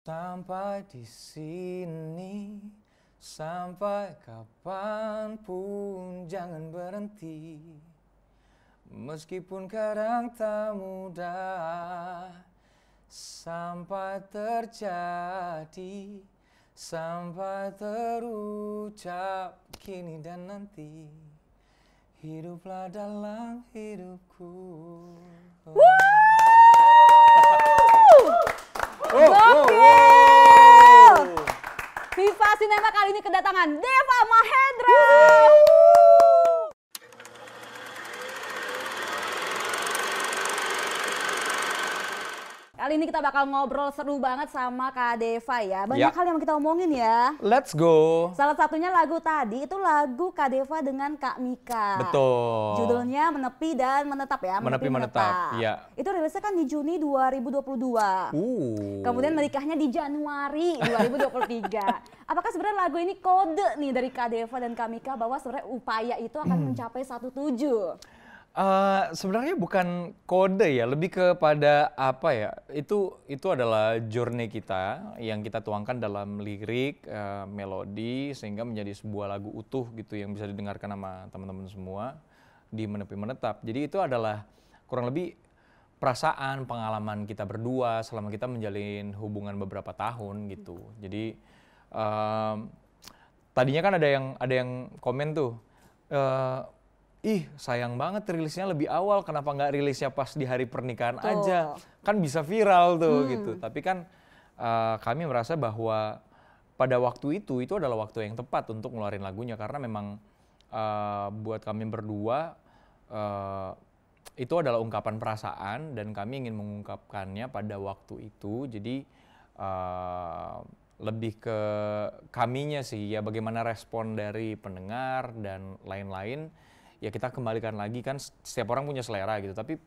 Sampai di sini, sampai kapanpun jangan berhenti. Meskipun kadang tak mudah, sampai terjadi, sampai terucap kini dan nanti. Hiduplah dalam hidupku. Oh. Oh, Gokil! oh, oh, Viva Cinema kali ini kedatangan Deva Mahendra. Kali ini kita bakal ngobrol seru banget sama Kak Deva ya. Banyak yeah. hal yang kita omongin ya. Let's go. Salah satunya lagu tadi itu lagu Kak Deva dengan Kak Mika. Betul. Judulnya Menepi dan Menetap ya. Menepi, Menepi Menetap. menetap. Ya. Itu rilisnya kan di Juni 2022. Uh. Kemudian menikahnya di Januari 2023. Apakah sebenarnya lagu ini kode nih dari Kak Deva dan Kak Mika bahwa sebenarnya upaya itu akan hmm. mencapai satu tujuh? Uh, sebenarnya bukan kode ya, lebih kepada apa ya? Itu itu adalah journey kita yang kita tuangkan dalam lirik, uh, melodi sehingga menjadi sebuah lagu utuh gitu yang bisa didengarkan sama teman-teman semua di menepi menetap. Jadi itu adalah kurang lebih perasaan, pengalaman kita berdua selama kita menjalin hubungan beberapa tahun gitu. Jadi uh, tadinya kan ada yang ada yang komen tuh uh, ih sayang banget rilisnya lebih awal kenapa nggak rilisnya pas di hari pernikahan tuh. aja kan bisa viral tuh hmm. gitu tapi kan uh, kami merasa bahwa pada waktu itu itu adalah waktu yang tepat untuk ngeluarin lagunya karena memang uh, buat kami berdua uh, itu adalah ungkapan perasaan dan kami ingin mengungkapkannya pada waktu itu jadi uh, lebih ke kaminya sih ya bagaimana respon dari pendengar dan lain-lain ya kita kembalikan lagi kan setiap orang punya selera gitu tapi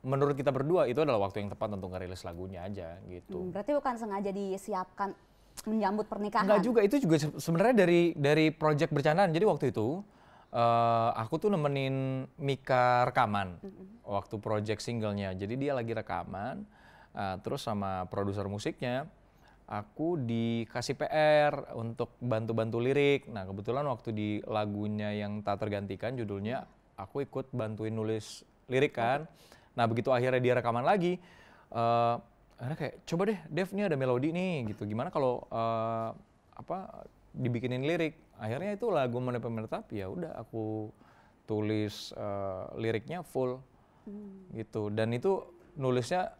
menurut kita berdua itu adalah waktu yang tepat untuk ngerilis lagunya aja gitu. Hmm, berarti bukan sengaja disiapkan menyambut pernikahan. Enggak juga, itu juga sebenarnya dari dari project bercandaan. Jadi waktu itu uh, aku tuh nemenin Mika rekaman mm -hmm. waktu project singlenya. Jadi dia lagi rekaman uh, terus sama produser musiknya aku dikasih PR untuk bantu-bantu lirik. Nah, kebetulan waktu di lagunya yang tak tergantikan judulnya aku ikut bantuin nulis lirik kan. Nah, begitu akhirnya dia rekaman lagi uh, kayak coba deh Dev ini ada melodi nih gitu. Gimana kalau uh, apa dibikinin lirik? Akhirnya itu lagu mana Pemerintah, ya udah aku tulis uh, liriknya full hmm. gitu dan itu nulisnya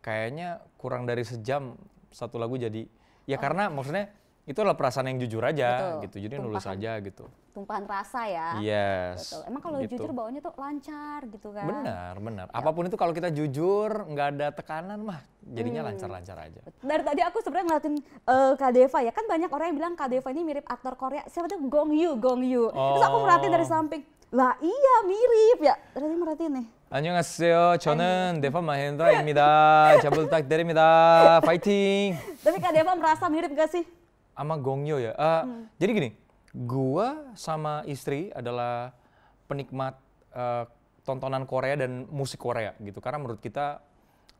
kayaknya kurang dari sejam satu lagu jadi ya oh. karena maksudnya itu adalah perasaan yang jujur aja Betul. gitu jadi tumpahan, nulis aja gitu tumpahan rasa ya yes Betul. emang kalau gitu. jujur bawanya tuh lancar gitu kan benar benar ya. apapun itu kalau kita jujur nggak ada tekanan mah jadinya hmm. lancar lancar lancar aja dari tadi aku sebenarnya ngeliatin uh, eh, Kadeva ya kan banyak orang yang bilang Kadeva ini mirip aktor Korea siapa tuh Gong Yoo Gong Yoo oh. terus aku oh. ngeliatin dari samping lah iya mirip ya. tadi merhatiin nih. 안녕하세요. 저는 Deva Mahendra입니다. 잘 부탁드립니다. Fighting. Tapi Kak Deva merasa mirip gak sih? Ama Gongyo ya. Uh, hmm. Jadi gini, gua sama istri adalah penikmat uh, tontonan Korea dan musik Korea gitu. Karena menurut kita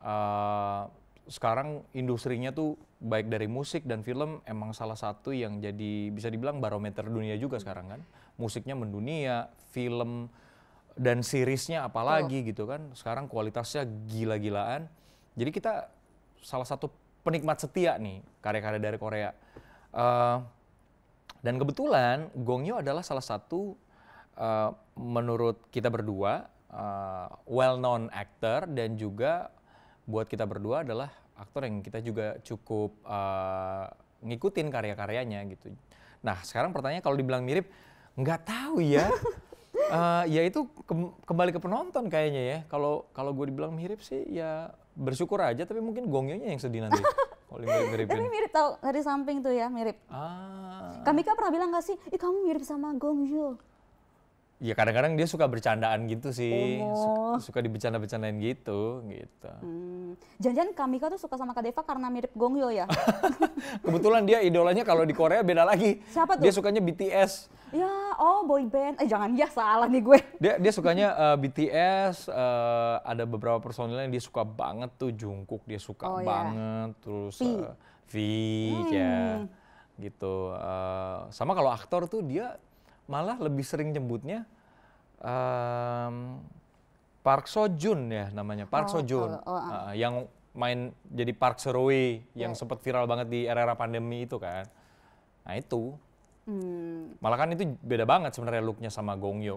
uh, sekarang industrinya tuh baik dari musik dan film emang salah satu yang jadi bisa dibilang barometer dunia juga sekarang kan musiknya mendunia, film dan seriesnya apalagi oh. gitu kan. Sekarang kualitasnya gila-gilaan. Jadi kita salah satu penikmat setia nih karya-karya dari Korea. Uh, dan kebetulan Gongyo adalah salah satu uh, menurut kita berdua uh, well-known actor dan juga buat kita berdua adalah aktor yang kita juga cukup uh, ngikutin karya-karyanya gitu. Nah sekarang pertanyaan kalau dibilang mirip, nggak tahu ya. uh, ya itu ke kembali ke penonton kayaknya ya. Kalau kalau gue dibilang mirip sih ya bersyukur aja tapi mungkin gongyonya yang sedih nanti. Kalau mirip Tapi mirip tau dari samping tuh ya mirip. Ah. Kamika pernah bilang gak sih, ih kamu mirip sama Gong Yoo ya kadang-kadang dia suka bercandaan gitu sih oh. suka, suka dibecanda-becandain gitu gitu hmm. jangan-jangan Kamika tuh suka sama Kak Deva karena mirip Gongyo ya kebetulan dia idolanya kalau di Korea beda lagi siapa tuh dia sukanya BTS ya oh boy band eh jangan ya salah nih gue dia dia sukanya uh, eh, BTS uh, eh, ada beberapa personil yang dia suka banget tuh Jungkook dia suka oh, ya. banget yeah. terus V, uh, v ya. hmm. ya gitu uh, sama kalau aktor tuh dia malah lebih sering nyebutnya um, Park Sojun ya namanya Park oh, Sojun oh, oh, oh. Uh, yang main jadi Park Rui yang yeah. sempat viral banget di era-era pandemi itu kan nah itu hmm. malah kan itu beda banget sebenarnya looknya sama Gong Yoo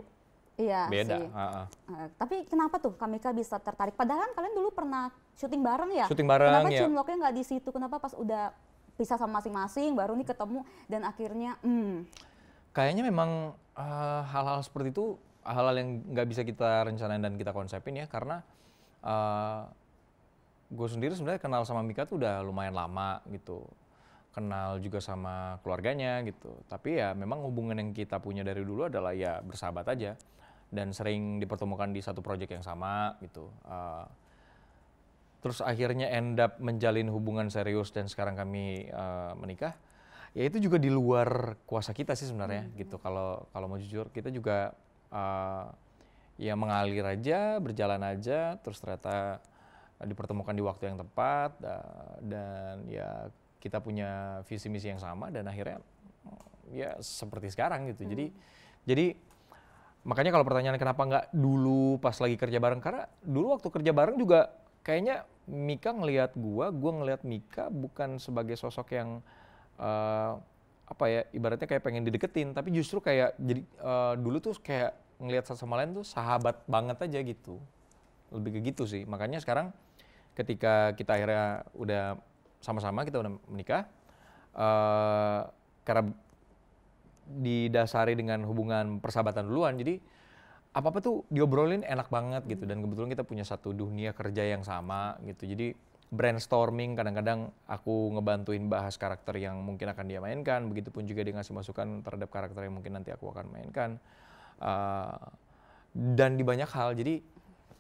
iya beda sih. Uh, uh. Uh, tapi kenapa tuh Kamika bisa tertarik padahal kan kalian dulu pernah syuting bareng ya syuting bareng kenapa ya. Cunloknya nggak di situ kenapa pas udah pisah sama masing-masing baru nih ketemu dan akhirnya hmm kayaknya memang eh, hal-hal uh, seperti itu hal-hal yang nggak bisa kita rencanain dan kita konsepin ya karena uh, eh, gue sendiri sebenarnya kenal sama Mika tuh udah lumayan lama gitu kenal juga sama keluarganya gitu tapi ya memang hubungan yang kita punya dari dulu adalah ya bersahabat aja dan sering dipertemukan di satu proyek yang sama gitu uh, terus akhirnya end up menjalin hubungan serius dan sekarang kami uh, menikah ya itu juga di luar kuasa kita sih sebenarnya hmm. gitu kalau kalau mau jujur kita juga uh, ya mengalir aja berjalan aja terus ternyata dipertemukan di waktu yang tepat uh, dan ya kita punya visi misi yang sama dan akhirnya mm, ya seperti sekarang gitu hmm. jadi jadi makanya kalau pertanyaan kenapa nggak dulu pas lagi kerja bareng karena dulu waktu kerja bareng juga kayaknya Mika ngelihat gua, gua ngelihat Mika bukan sebagai sosok yang uh, apa ya ibaratnya kayak pengen dideketin tapi justru kayak jadi uh, dulu tuh kayak ngelihat satu sama lain tuh sahabat banget aja gitu lebih ke gitu sih makanya sekarang ketika kita akhirnya udah sama-sama kita udah menikah uh, karena didasari dengan hubungan persahabatan duluan jadi apa apa tuh diobrolin enak banget gitu dan kebetulan kita punya satu dunia kerja yang sama gitu jadi brainstorming kadang-kadang aku ngebantuin bahas karakter yang mungkin akan dia mainkan begitupun juga dia ngasih masukan terhadap karakter yang mungkin nanti aku akan mainkan uh, dan di banyak hal jadi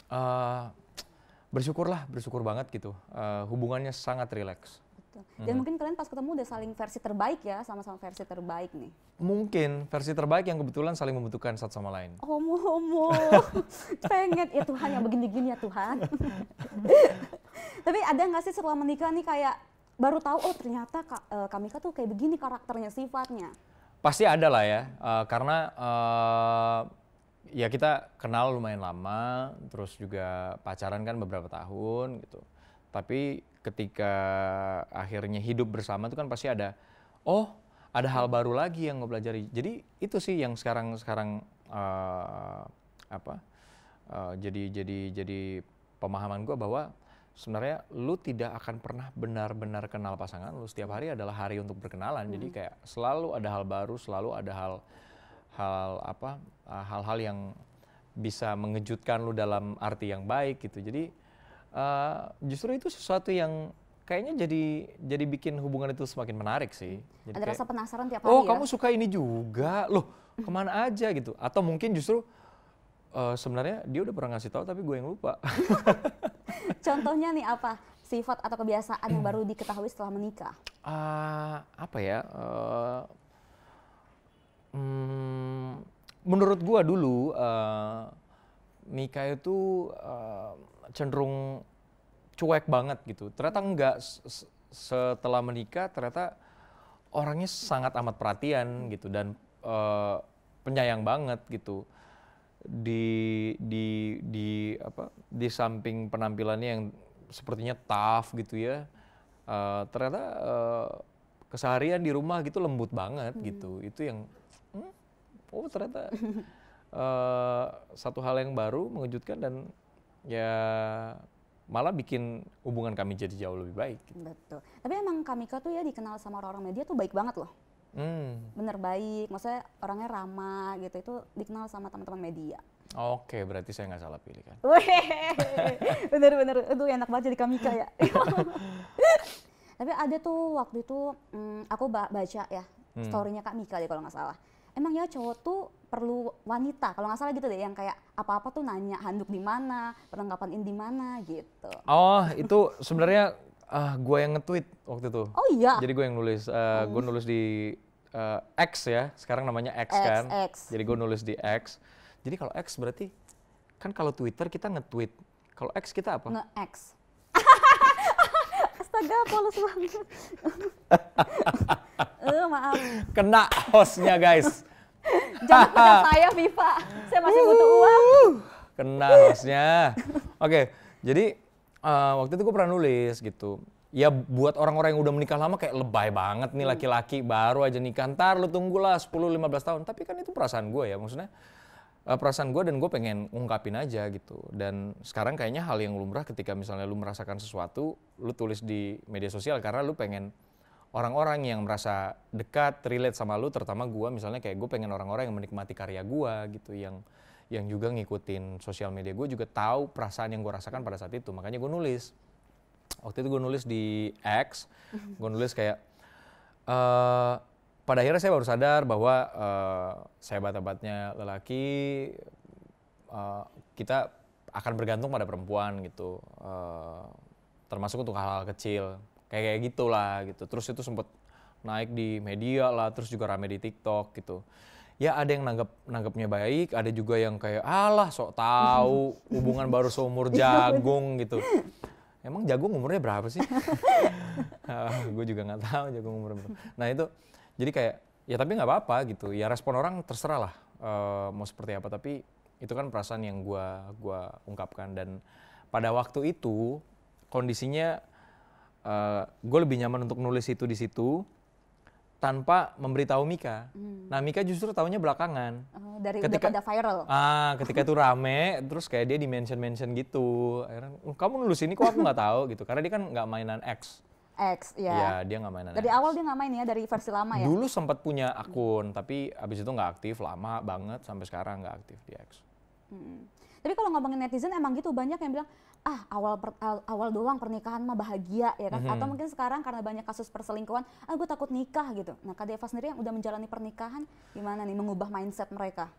uh, bersyukurlah bersyukur banget gitu uh, hubungannya sangat rileks gitu. Dan hmm mungkin kalian pas ketemu udah saling versi terbaik ya, sama-sama versi terbaik nih. Mungkin versi terbaik yang kebetulan saling membutuhkan satu sama lain. Homo homo. Pengen ya Tuhan yang begini-gini ya Tuhan. Tapi ada nggak sih setelah menikah nih kayak baru tahu oh ternyata e, kami Kamika tuh kayak begini karakternya sifatnya. Pasti ada lah ya, uh, karena uh, ya kita kenal lumayan lama, terus juga pacaran kan beberapa tahun gitu. Tapi ketika akhirnya hidup bersama itu kan pasti ada oh ada hal baru lagi yang gue pelajari jadi itu sih yang sekarang sekarang uh, apa uh, jadi jadi jadi pemahaman gue bahwa sebenarnya lu tidak akan pernah benar-benar kenal pasangan lu setiap hari adalah hari untuk berkenalan hmm. jadi kayak selalu ada hal baru selalu ada hal hal apa eh, hal-hal yang bisa mengejutkan lu dalam arti yang baik gitu jadi uh, justru itu sesuatu yang kayaknya jadi jadi bikin hubungan itu semakin menarik sih. Jadi Ada kayak, rasa penasaran tiap oh, hari. Oh, ya? kamu suka ini juga, loh kemana aja gitu? Atau mungkin justru uh, sebenarnya dia udah pernah ngasih tahu tapi gue yang lupa. Contohnya nih apa sifat atau kebiasaan yang baru diketahui setelah menikah? Uh, apa ya? Uh, hmm, menurut gue dulu uh, nikah itu uh, cenderung cuek banget gitu. Ternyata enggak setelah menikah ternyata orangnya sangat amat perhatian gitu dan uh, penyayang banget gitu. Di di di apa di samping penampilannya yang sepertinya tough gitu ya. Uh, ternyata uh, keseharian di rumah gitu lembut banget hmm. gitu. Itu yang hmm, oh ternyata uh, satu hal yang baru mengejutkan dan ya malah bikin hubungan kami jadi jauh lebih baik. Betul. Tapi emang Kamika tuh ya dikenal sama orang-orang media tuh baik banget loh. Hmm. Bener baik, maksudnya orangnya ramah gitu, itu dikenal sama teman-teman media. Oke, berarti saya nggak salah pilih kan? Bener-bener, itu enak banget jadi Kamika ya. Tapi ada tuh waktu itu, hmm, aku baca ya, hmm. story-nya Kak Mika deh kalau nggak salah emang ya cowok tuh perlu wanita kalau nggak salah gitu deh yang kayak apa-apa tuh nanya handuk di mana perlengkapan ini di mana gitu oh itu sebenarnya uh, ah, gue yang nge-tweet waktu itu oh iya jadi gue yang nulis uh, ah, oh. gue nulis di uh, X ya sekarang namanya X, X kan X. jadi gue nulis di X jadi kalau X berarti kan kalau Twitter kita nge-tweet kalau X kita apa nge-X astaga polos banget Eh, maaf. Kena hostnya guys. Jangan pegang saya Viva, saya masih butuh uang. Kena hostnya. Oke, jadi eh, waktu itu gue pernah nulis gitu. Ya buat orang-orang yang udah menikah lama kayak lebay banget nih laki-laki baru aja nikah. Ntar lu tunggulah 10-15 tahun. Tapi kan itu perasaan gue ya maksudnya. Eh, perasaan gue dan gue pengen ungkapin aja gitu. Dan sekarang kayaknya hal yang lumrah ketika misalnya lu merasakan sesuatu, lu tulis di media sosial karena lu pengen orang-orang yang merasa dekat, relate sama lu, terutama gue misalnya kayak gue pengen orang-orang yang menikmati karya gue gitu, yang yang juga ngikutin sosial media gue juga tahu perasaan yang gue rasakan pada saat itu, makanya gue nulis. Waktu itu gue nulis di X, gue nulis kayak uh, pada akhirnya saya baru sadar bahwa uh, saya bat-batnya lelaki, uh, kita akan bergantung pada perempuan gitu, uh, termasuk untuk hal-hal kecil kayak kayak gitulah gitu terus itu sempet naik di media lah terus juga rame di TikTok gitu ya ada yang nanggap nanggapnya baik ada juga yang kayak alah sok tahu hubungan baru seumur jagung gitu emang jagung umurnya berapa sih ah, gue juga nggak tahu jagung umurnya berapa nah itu jadi kayak ya tapi nggak apa-apa gitu ya respon orang terserah lah uh, mau seperti apa tapi itu kan perasaan yang gue gua ungkapkan dan pada waktu itu kondisinya uh, eh, gue lebih nyaman untuk nulis itu di situ tanpa memberitahu Mika. Hmm. Nah Mika justru tahunya belakangan. Oh, dari ketika udah pada viral. Ah, ketika itu rame, terus kayak dia di mention mention gitu. Akhirnya, oh, kamu nulis ini kok aku nggak tahu gitu. Karena dia kan nggak mainan X. X, ya. Iya, dia nggak mainan. Dari X. awal dia nggak main ya, dari versi lama ya. Dulu sempat punya akun, hmm. tapi abis itu nggak aktif, lama banget sampai sekarang nggak aktif di X. Hmm. Tapi kalau ngomongin netizen emang gitu banyak yang bilang, ah awal per, awal doang pernikahan mah bahagia ya kan mm -hmm. atau mungkin sekarang karena banyak kasus perselingkuhan ah gue takut nikah gitu nah kak Deva sendiri yang udah menjalani pernikahan gimana nih mengubah mindset mereka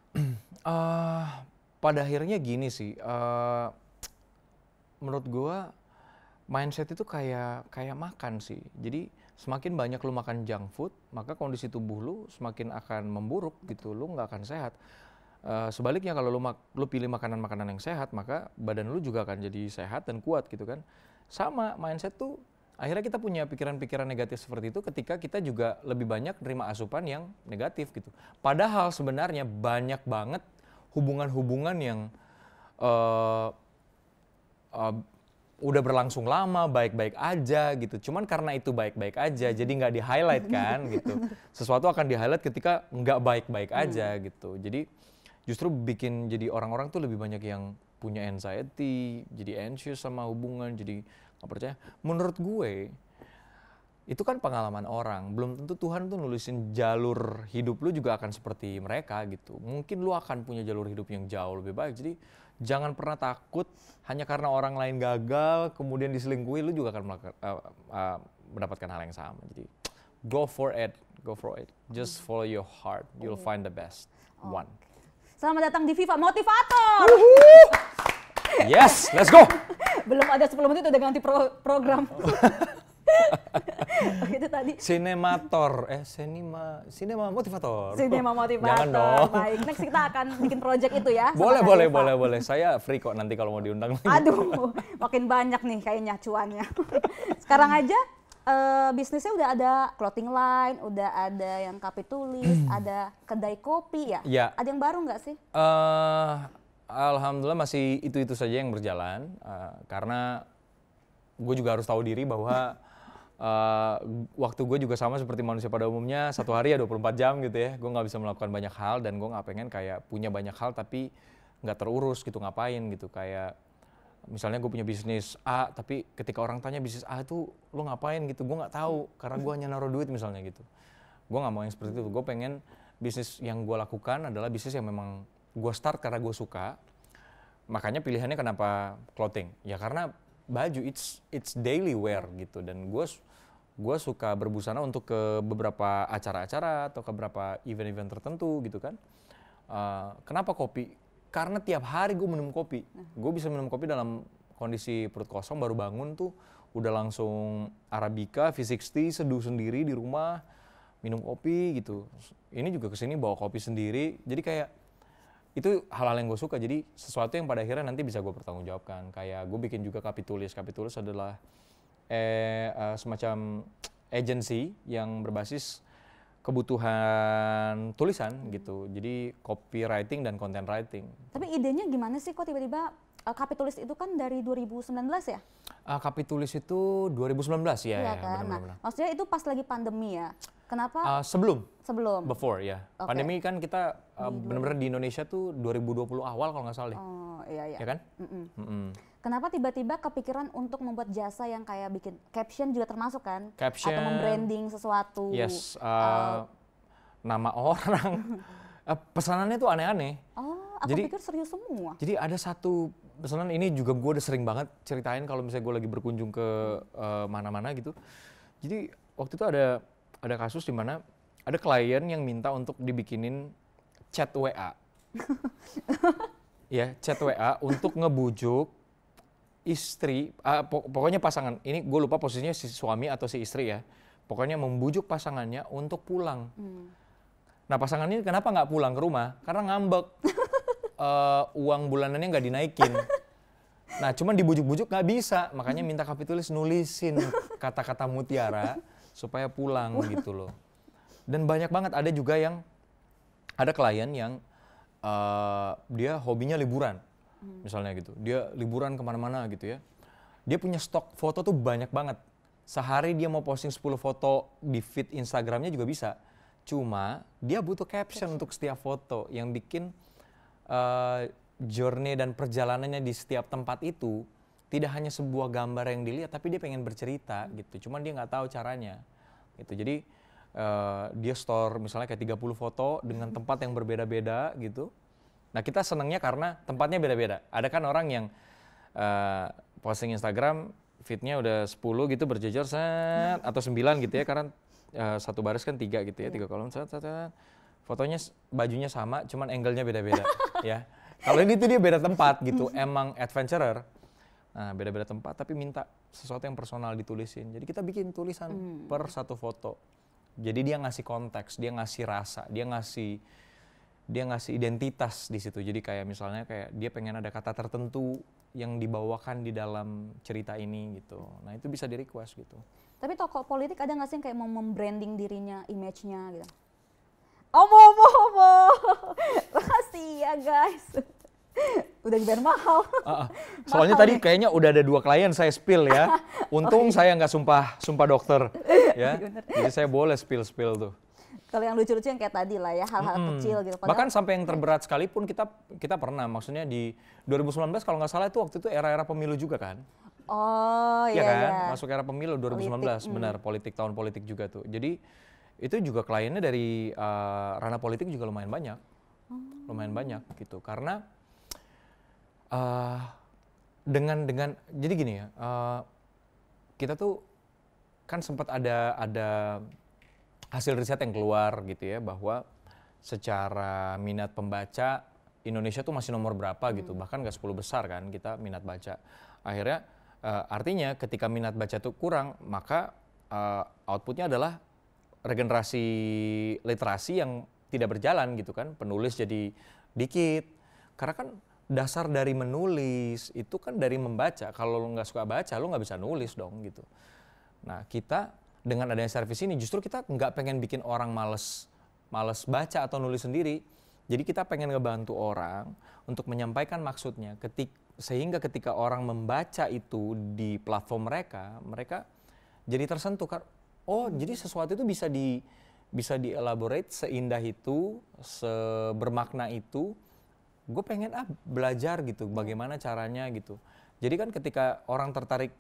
uh, pada akhirnya gini sih uh, menurut gue mindset itu kayak kayak makan sih jadi semakin banyak lu makan junk food maka kondisi tubuh lu semakin akan memburuk gitu lu nggak akan sehat Eh, sebaliknya kalau lu, lu pilih makanan-makanan yang sehat, maka badan lu juga akan jadi sehat dan kuat gitu kan. Sama mindset tuh akhirnya kita punya pikiran-pikiran negatif seperti itu ketika kita juga lebih banyak terima asupan yang negatif gitu. Padahal sebenarnya banyak banget hubungan-hubungan yang uh, uh, udah berlangsung lama baik-baik aja gitu. Cuman karena itu baik-baik aja jadi nggak di highlight kan gitu. Sesuatu akan di highlight ketika nggak baik-baik aja hmm. gitu. Jadi justru bikin jadi orang-orang tuh lebih banyak yang punya anxiety, jadi anxious sama hubungan, jadi nggak percaya. Menurut gue itu kan pengalaman orang, belum tentu Tuhan tuh nulisin jalur hidup lu juga akan seperti mereka gitu. Mungkin lu akan punya jalur hidup yang jauh lebih baik. Jadi jangan pernah takut hanya karena orang lain gagal kemudian diselingkuhi lu juga akan melaka, uh, eh, uh, eh, mendapatkan hal yang sama. Jadi go for it, go for it. Just follow your heart, you'll find the best one. Selamat datang di Viva Motivator. Uhuh. Yes, let's go. Belum ada 10 menit udah ganti pro program. Oke, itu tadi. Sinemator, eh sinema, sinema motivator. Sinema motivator. Jangan dong. Baik, next kita akan bikin project itu ya. Boleh, boleh, Eva. boleh, boleh. Saya free kok nanti kalau mau diundang. Aduh, makin banyak nih kayaknya cuannya. Sekarang aja uh, bisnisnya udah ada clothing line, udah ada yang kopi tulis, hmm. ada kedai kopi ya. ya. Ada yang baru nggak sih? Uh, Alhamdulillah masih itu-itu saja yang berjalan uh, karena gue juga harus tahu diri bahwa uh, waktu gue juga sama seperti manusia pada umumnya satu hari ya 24 jam gitu ya gue nggak bisa melakukan banyak hal dan gue nggak pengen kayak punya banyak hal tapi nggak terurus gitu ngapain gitu kayak misalnya gue punya bisnis A tapi ketika orang tanya bisnis A itu lo ngapain gitu gue nggak tahu karena gue hanya naruh duit misalnya gitu gue nggak mau yang seperti itu gue pengen bisnis yang gue lakukan adalah bisnis yang memang gue start karena gue suka makanya pilihannya kenapa clothing ya karena baju it's it's daily wear gitu dan gue gue suka berbusana untuk ke beberapa acara-acara atau ke beberapa event-event tertentu gitu kan uh, kenapa kopi karena tiap hari gue minum kopi nah. gue bisa minum kopi dalam kondisi perut kosong baru bangun tuh udah langsung arabica V60 seduh sendiri di rumah minum kopi gitu ini juga kesini bawa kopi sendiri jadi kayak itu hal-hal yang gue suka jadi sesuatu yang pada akhirnya nanti bisa gue pertanggungjawabkan kayak gue bikin juga kapitulis, kapitulis adalah eh, eh, semacam agency yang berbasis kebutuhan tulisan hmm. gitu. Jadi copywriting dan content writing. Tapi idenya gimana sih kok tiba-tiba uh, itu kan dari 2019 ya? Uh, eh, Kapitulis itu 2019 ya. Iya ya, kan? Benar, nah, maksudnya itu pas lagi pandemi ya? Kenapa? Uh, sebelum. Sebelum. Before ya. Okay. Pandemi kan kita uh, benar-benar di Indonesia tuh 2020 awal kalau nggak salah deh. Ya. Oh iya iya. Ya kan? Mm -mm. Mm -mm. Kenapa tiba-tiba kepikiran untuk membuat jasa yang kayak bikin caption juga termasuk kan? Caption. Atau membranding sesuatu. Yes. Uh, uh, nama orang. Eh, pesanannya tuh aneh-aneh. Oh, aku jadi, pikir serius semua. Jadi ada satu pesanan ini juga gue udah sering banget ceritain kalau misalnya gue lagi berkunjung ke eh, mana-mana uh, gitu. Jadi waktu itu ada ada kasus di mana ada klien yang minta untuk dibikinin chat WA. ya, chat WA untuk ngebujuk istri, uh, pokoknya pasangan, ini gue lupa posisinya si suami atau si istri ya, pokoknya membujuk pasangannya untuk pulang. Hmm. Nah pasangan ini kenapa nggak pulang ke rumah? Karena ngambek, uh, uang bulanannya nggak dinaikin. Nah cuman dibujuk-bujuk nggak bisa, makanya minta kapitulis nulisin kata-kata mutiara supaya pulang gitu loh. Dan banyak banget ada juga yang, ada klien yang uh, dia hobinya liburan hmm. misalnya gitu dia liburan kemana-mana gitu ya dia punya stok foto tuh banyak banget sehari dia mau posting 10 foto di feed Instagramnya juga bisa cuma dia butuh caption, caption. untuk setiap foto yang bikin uh, journey dan perjalanannya di setiap tempat itu tidak hanya sebuah gambar yang dilihat tapi dia pengen bercerita gitu cuman dia nggak tahu caranya gitu jadi uh, dia store misalnya kayak 30 foto dengan tempat yang berbeda-beda gitu Nah kita senangnya karena tempatnya beda-beda. Ada kan orang yang uh, posting Instagram fitnya udah 10 gitu berjejer set atau 9 gitu ya karena uh, satu baris kan tiga gitu ya tiga kolom set, set, set. fotonya bajunya sama cuman angle-nya beda-beda ya kalau ini tuh dia beda tempat gitu emang adventurer nah beda-beda tempat tapi minta sesuatu yang personal ditulisin jadi kita bikin tulisan hmm. per satu foto jadi dia ngasih konteks dia ngasih rasa dia ngasih dia ngasih identitas di situ. Jadi kayak misalnya kayak dia pengen ada kata tertentu yang dibawakan di dalam cerita ini gitu. Nah itu bisa di request gitu. Tapi tokoh politik ada nggak sih yang kayak mau membranding dirinya, image-nya gitu? Omo, omo, omo. ya guys. udah dibayar mahal. Uh, uh. Soalnya mahal tadi ya. kayaknya udah ada dua klien saya spill ya. Oh, Untung okay. Iya. saya nggak sumpah sumpah dokter ya. Jadi saya boleh spill spill tuh. Kalau yang lucu-lucu yang kayak tadi lah ya, hal-hal hmm. kecil gitu. Padahal, Bahkan sampai yang iya. terberat sekalipun kita kita pernah, maksudnya di 2019 kalau nggak salah itu waktu itu era-era pemilu juga kan. Oh iya. Ya kan, iya. masuk era pemilu 2019 politik, mm. benar, hmm. politik tahun politik juga tuh. Jadi itu juga kliennya dari uh, ranah politik juga lumayan banyak, hmm. lumayan banyak gitu. Karena uh, dengan dengan jadi gini ya, uh, kita tuh kan sempat ada ada hasil riset yang keluar gitu ya bahwa secara minat pembaca Indonesia tuh masih nomor berapa gitu hmm. bahkan nggak 10 besar kan kita minat baca akhirnya uh, artinya ketika minat baca tuh kurang maka uh, outputnya adalah regenerasi literasi yang tidak berjalan gitu kan penulis jadi dikit karena kan dasar dari menulis itu kan dari membaca kalau lo nggak suka baca lo nggak bisa nulis dong gitu nah kita dengan adanya servis ini justru kita nggak pengen bikin orang males males baca atau nulis sendiri. Jadi kita pengen ngebantu orang untuk menyampaikan maksudnya ketik sehingga ketika orang membaca itu di platform mereka, mereka jadi tersentuh kan oh jadi sesuatu itu bisa di bisa dielaborate seindah itu, sebermakna itu. Gue pengen ah belajar gitu bagaimana caranya gitu. Jadi kan ketika orang tertarik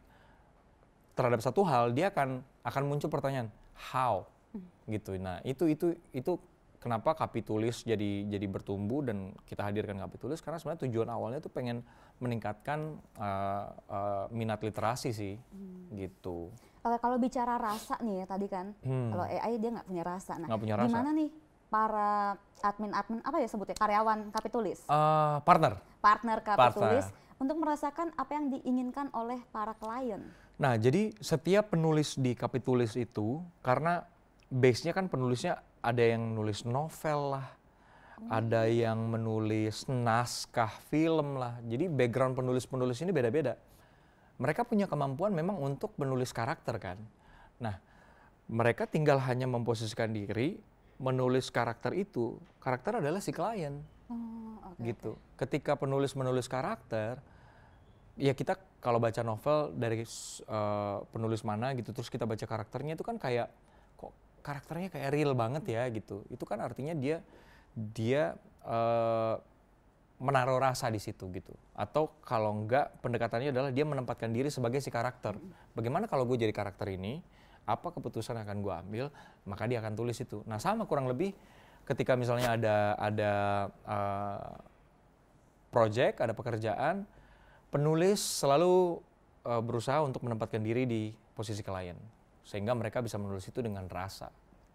terhadap satu hal dia akan akan muncul pertanyaan how hmm. gitu. Nah, itu itu itu kenapa kapitulis jadi jadi bertumbuh dan kita hadirkan kapitulis karena sebenarnya tujuan awalnya itu pengen meningkatkan uh, uh, minat literasi sih hmm. gitu. Oke, kalau bicara rasa nih ya tadi kan, hmm. kalau AI dia nggak punya rasa. Nah, punya rasa. gimana nih para admin-admin apa ya sebutnya karyawan kapitulis? Uh, eh, partner. Partner kapitulis partner. untuk merasakan apa yang diinginkan oleh para klien. Nah, jadi setiap penulis di Kapitulis itu karena base-nya kan penulisnya ada yang nulis novel lah, hmm. ada yang menulis naskah film lah. Jadi background penulis-penulis ini beda-beda. Mereka punya kemampuan memang untuk menulis karakter kan. Nah, mereka tinggal hanya memposisikan diri menulis karakter itu. Karakter adalah si klien. Oh, okay, gitu. Okay. Ketika penulis menulis karakter, ya kita kalau baca novel dari uh, penulis mana gitu terus kita baca karakternya itu kan kayak kok karakternya kayak real banget ya gitu itu kan artinya dia dia uh, menaruh rasa di situ gitu atau kalau enggak pendekatannya adalah dia menempatkan diri sebagai si karakter bagaimana kalau gue jadi karakter ini apa keputusan yang akan gue ambil maka dia akan tulis itu nah sama kurang lebih ketika misalnya ada ada uh, project ada pekerjaan penulis selalu uh, berusaha untuk menempatkan diri di posisi klien sehingga mereka bisa menulis itu dengan rasa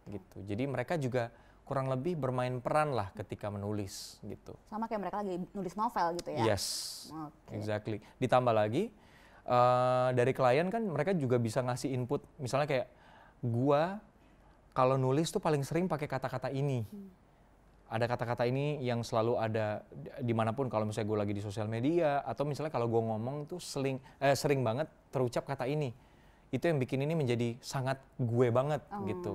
gitu. Jadi mereka juga kurang lebih bermain peran lah ketika menulis gitu. Sama kayak mereka lagi nulis novel gitu ya? Yes, okay. exactly. Ditambah lagi uh, dari klien kan mereka juga bisa ngasih input, misalnya kayak gua kalau nulis tuh paling sering pakai kata-kata ini. Hmm ada kata-kata ini yang selalu ada dimanapun kalau misalnya gue lagi di sosial media atau misalnya kalau gue ngomong tuh seling, eh, sering banget terucap kata ini itu yang bikin ini menjadi sangat gue banget hmm. gitu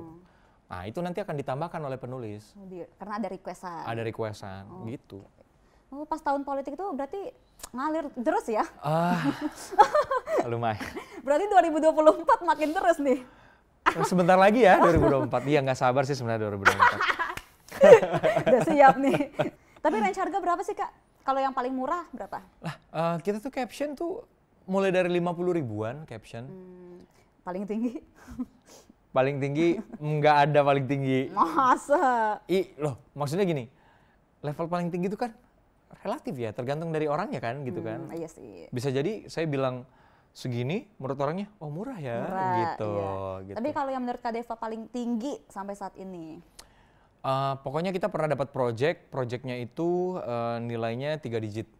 nah itu nanti akan ditambahkan oleh penulis oh, karena ada requestan ada requestan oh. gitu oh pas tahun politik itu berarti ngalir terus ya ah lumayan berarti 2024 makin terus nih eh, sebentar lagi ya 2024 iya nggak sabar sih sebenarnya 2024 Udah siap nih. Tapi range harga berapa sih Kak? Kalau yang paling murah berapa? Lah, uh, kita tuh caption tuh mulai dari 50 ribuan caption. Hmm, paling tinggi? paling tinggi nggak ada paling tinggi. Masa? I, loh, maksudnya gini, level paling tinggi itu kan relatif ya, tergantung dari orangnya kan gitu kan. Hmm, iya sih. Bisa jadi saya bilang segini menurut orangnya, oh murah ya murah, gitu, iya. gitu. Tapi kalau yang menurut Kak Deva paling tinggi sampai saat ini? Uh, pokoknya kita pernah dapat project, projectnya itu uh, nilainya tiga digit.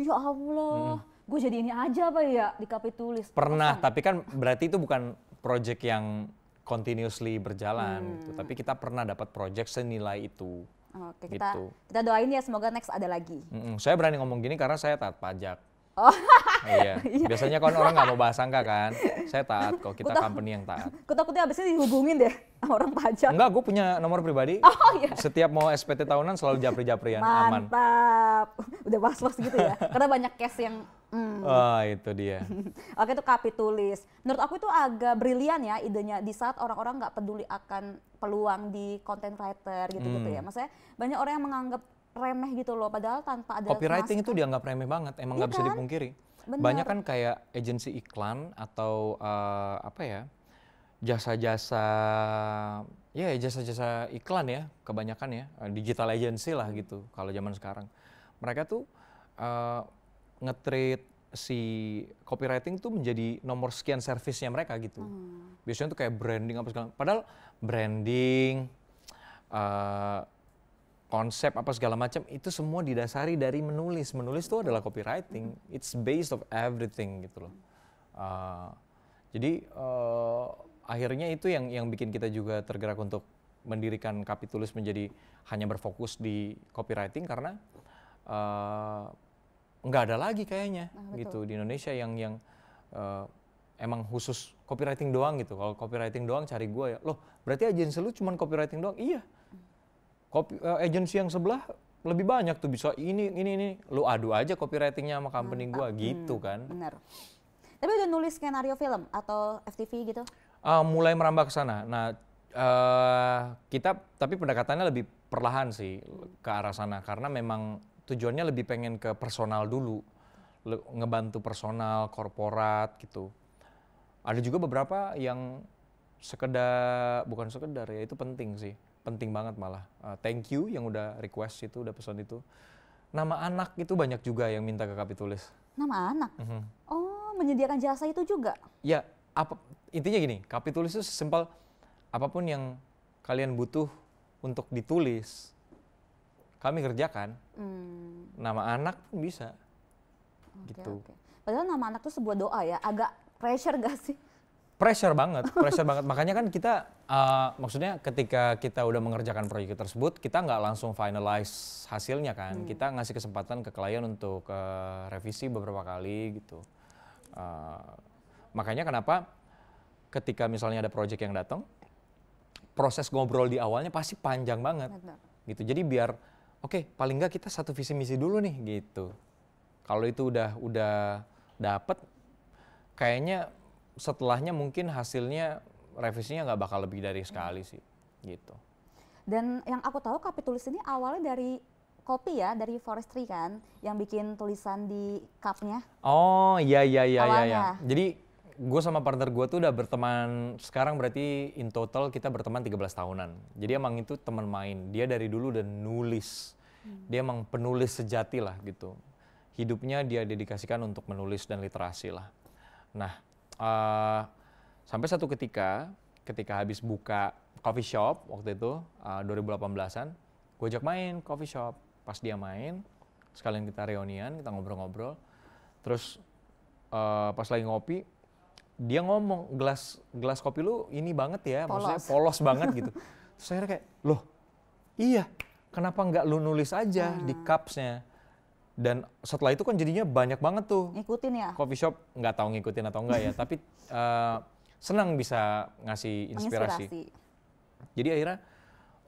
Ya Allah, hmm. gue jadi ini aja apa ya di KP tulis? Pernah, tapi kan berarti itu bukan project yang continuously berjalan hmm. gitu. Tapi kita pernah dapat project senilai itu. Oke, kita, gitu. kita doain ya semoga next ada lagi. Mm -mm. Saya berani ngomong gini karena saya taat pajak. Oh. oh iya. iya. Biasanya kan orang nggak mau bahas angka kan. Saya taat kok. Kita Kutak, company yang taat. Kutakutnya abisnya abisnya dihubungin deh orang pajak. Enggak, gue punya nomor pribadi. Oh iya. Setiap mau SPT tahunan selalu japri-japrian. Mantap. Udah was-was gitu ya. Karena banyak case yang Hmm. Oh, itu dia. Oke, itu kapi tulis. Menurut aku itu agak brilian ya idenya di saat orang-orang nggak peduli akan peluang di content writer gitu-gitu hmm. ya. Maksudnya banyak orang yang menganggap remeh gitu loh padahal tanpa ada copywriting itu dianggap remeh banget emang iya nggak bisa kan? dipungkiri Bener. banyak kan kayak agensi iklan atau uh, apa ya jasa-jasa ya jasa-jasa iklan ya kebanyakan ya eh, digital agency lah gitu kalau zaman sekarang mereka tuh uh, eh, ngetrit si copywriting tuh menjadi nomor sekian servisnya mereka gitu hmm. biasanya tuh kayak branding apa segala padahal branding uh, konsep apa segala macam itu semua didasari dari menulis menulis itu adalah copywriting it's based of everything gitu loh uh, jadi uh, akhirnya itu yang yang bikin kita juga tergerak untuk mendirikan Kapitulus menjadi hanya berfokus di copywriting karena uh, nggak ada lagi kayaknya nah, gitu di Indonesia yang yang uh, emang khusus copywriting doang gitu kalau copywriting doang cari gue ya loh berarti agensi lu cuma copywriting doang iya Kopi, uh, agency yang sebelah lebih banyak tuh bisa ini ini ini lu adu aja copywritingnya sama company hmm, gue ah, gitu hmm, kan bener tapi udah nulis skenario film atau FTV gitu uh, mulai merambah ke sana nah uh, kita tapi pendekatannya lebih perlahan sih ke arah sana karena memang tujuannya lebih pengen ke personal dulu ngebantu personal korporat gitu ada juga beberapa yang sekedar bukan sekedar ya itu penting sih penting banget malah. Uh, thank you yang udah request itu, udah pesan itu. Nama anak itu banyak juga yang minta ke Kapi Nama anak? Mm -hmm. Oh, menyediakan jasa itu juga? Ya, apa, intinya gini, Kapi itu simpel apapun yang kalian butuh untuk ditulis, kami kerjakan. Hmm. Nama anak pun bisa. Okay, gitu. Okay. Padahal nama anak itu sebuah doa ya, agak pressure gak sih? pressure banget, pressure banget. Makanya kan kita, uh, maksudnya ketika kita udah mengerjakan proyek tersebut, kita nggak langsung finalize hasilnya kan. Hmm. Kita ngasih kesempatan ke klien untuk uh, revisi beberapa kali gitu. Uh, makanya kenapa ketika misalnya ada proyek yang datang, proses ngobrol di awalnya pasti panjang banget. Betul. Gitu. Jadi biar, oke, okay, paling nggak kita satu visi misi dulu nih gitu. Kalau itu udah udah dapet, kayaknya setelahnya mungkin hasilnya revisinya nggak bakal lebih dari sekali sih gitu. Dan yang aku tahu tulis ini awalnya dari kopi ya dari forestry kan yang bikin tulisan di cupnya. Oh iya iya iya iya. Ya. Jadi gue sama partner gue tuh udah berteman sekarang berarti in total kita berteman 13 tahunan. Jadi emang itu teman main. Dia dari dulu udah nulis. Hmm. Dia emang penulis sejati lah gitu. Hidupnya dia dedikasikan untuk menulis dan literasi lah. Nah uh, sampai satu ketika ketika habis buka coffee shop waktu itu uh, 2018an gue ajak main coffee shop pas dia main sekalian kita reunian kita ngobrol-ngobrol terus uh, pas lagi ngopi dia ngomong gelas gelas kopi lu ini banget ya polos. maksudnya polos banget gitu terus saya kayak loh iya kenapa nggak lu nulis aja hmm. di cupsnya dan setelah itu kan jadinya banyak banget tuh ngikutin ya coffee shop nggak tahu ngikutin atau enggak ya tapi uh, senang bisa ngasih inspirasi. inspirasi jadi akhirnya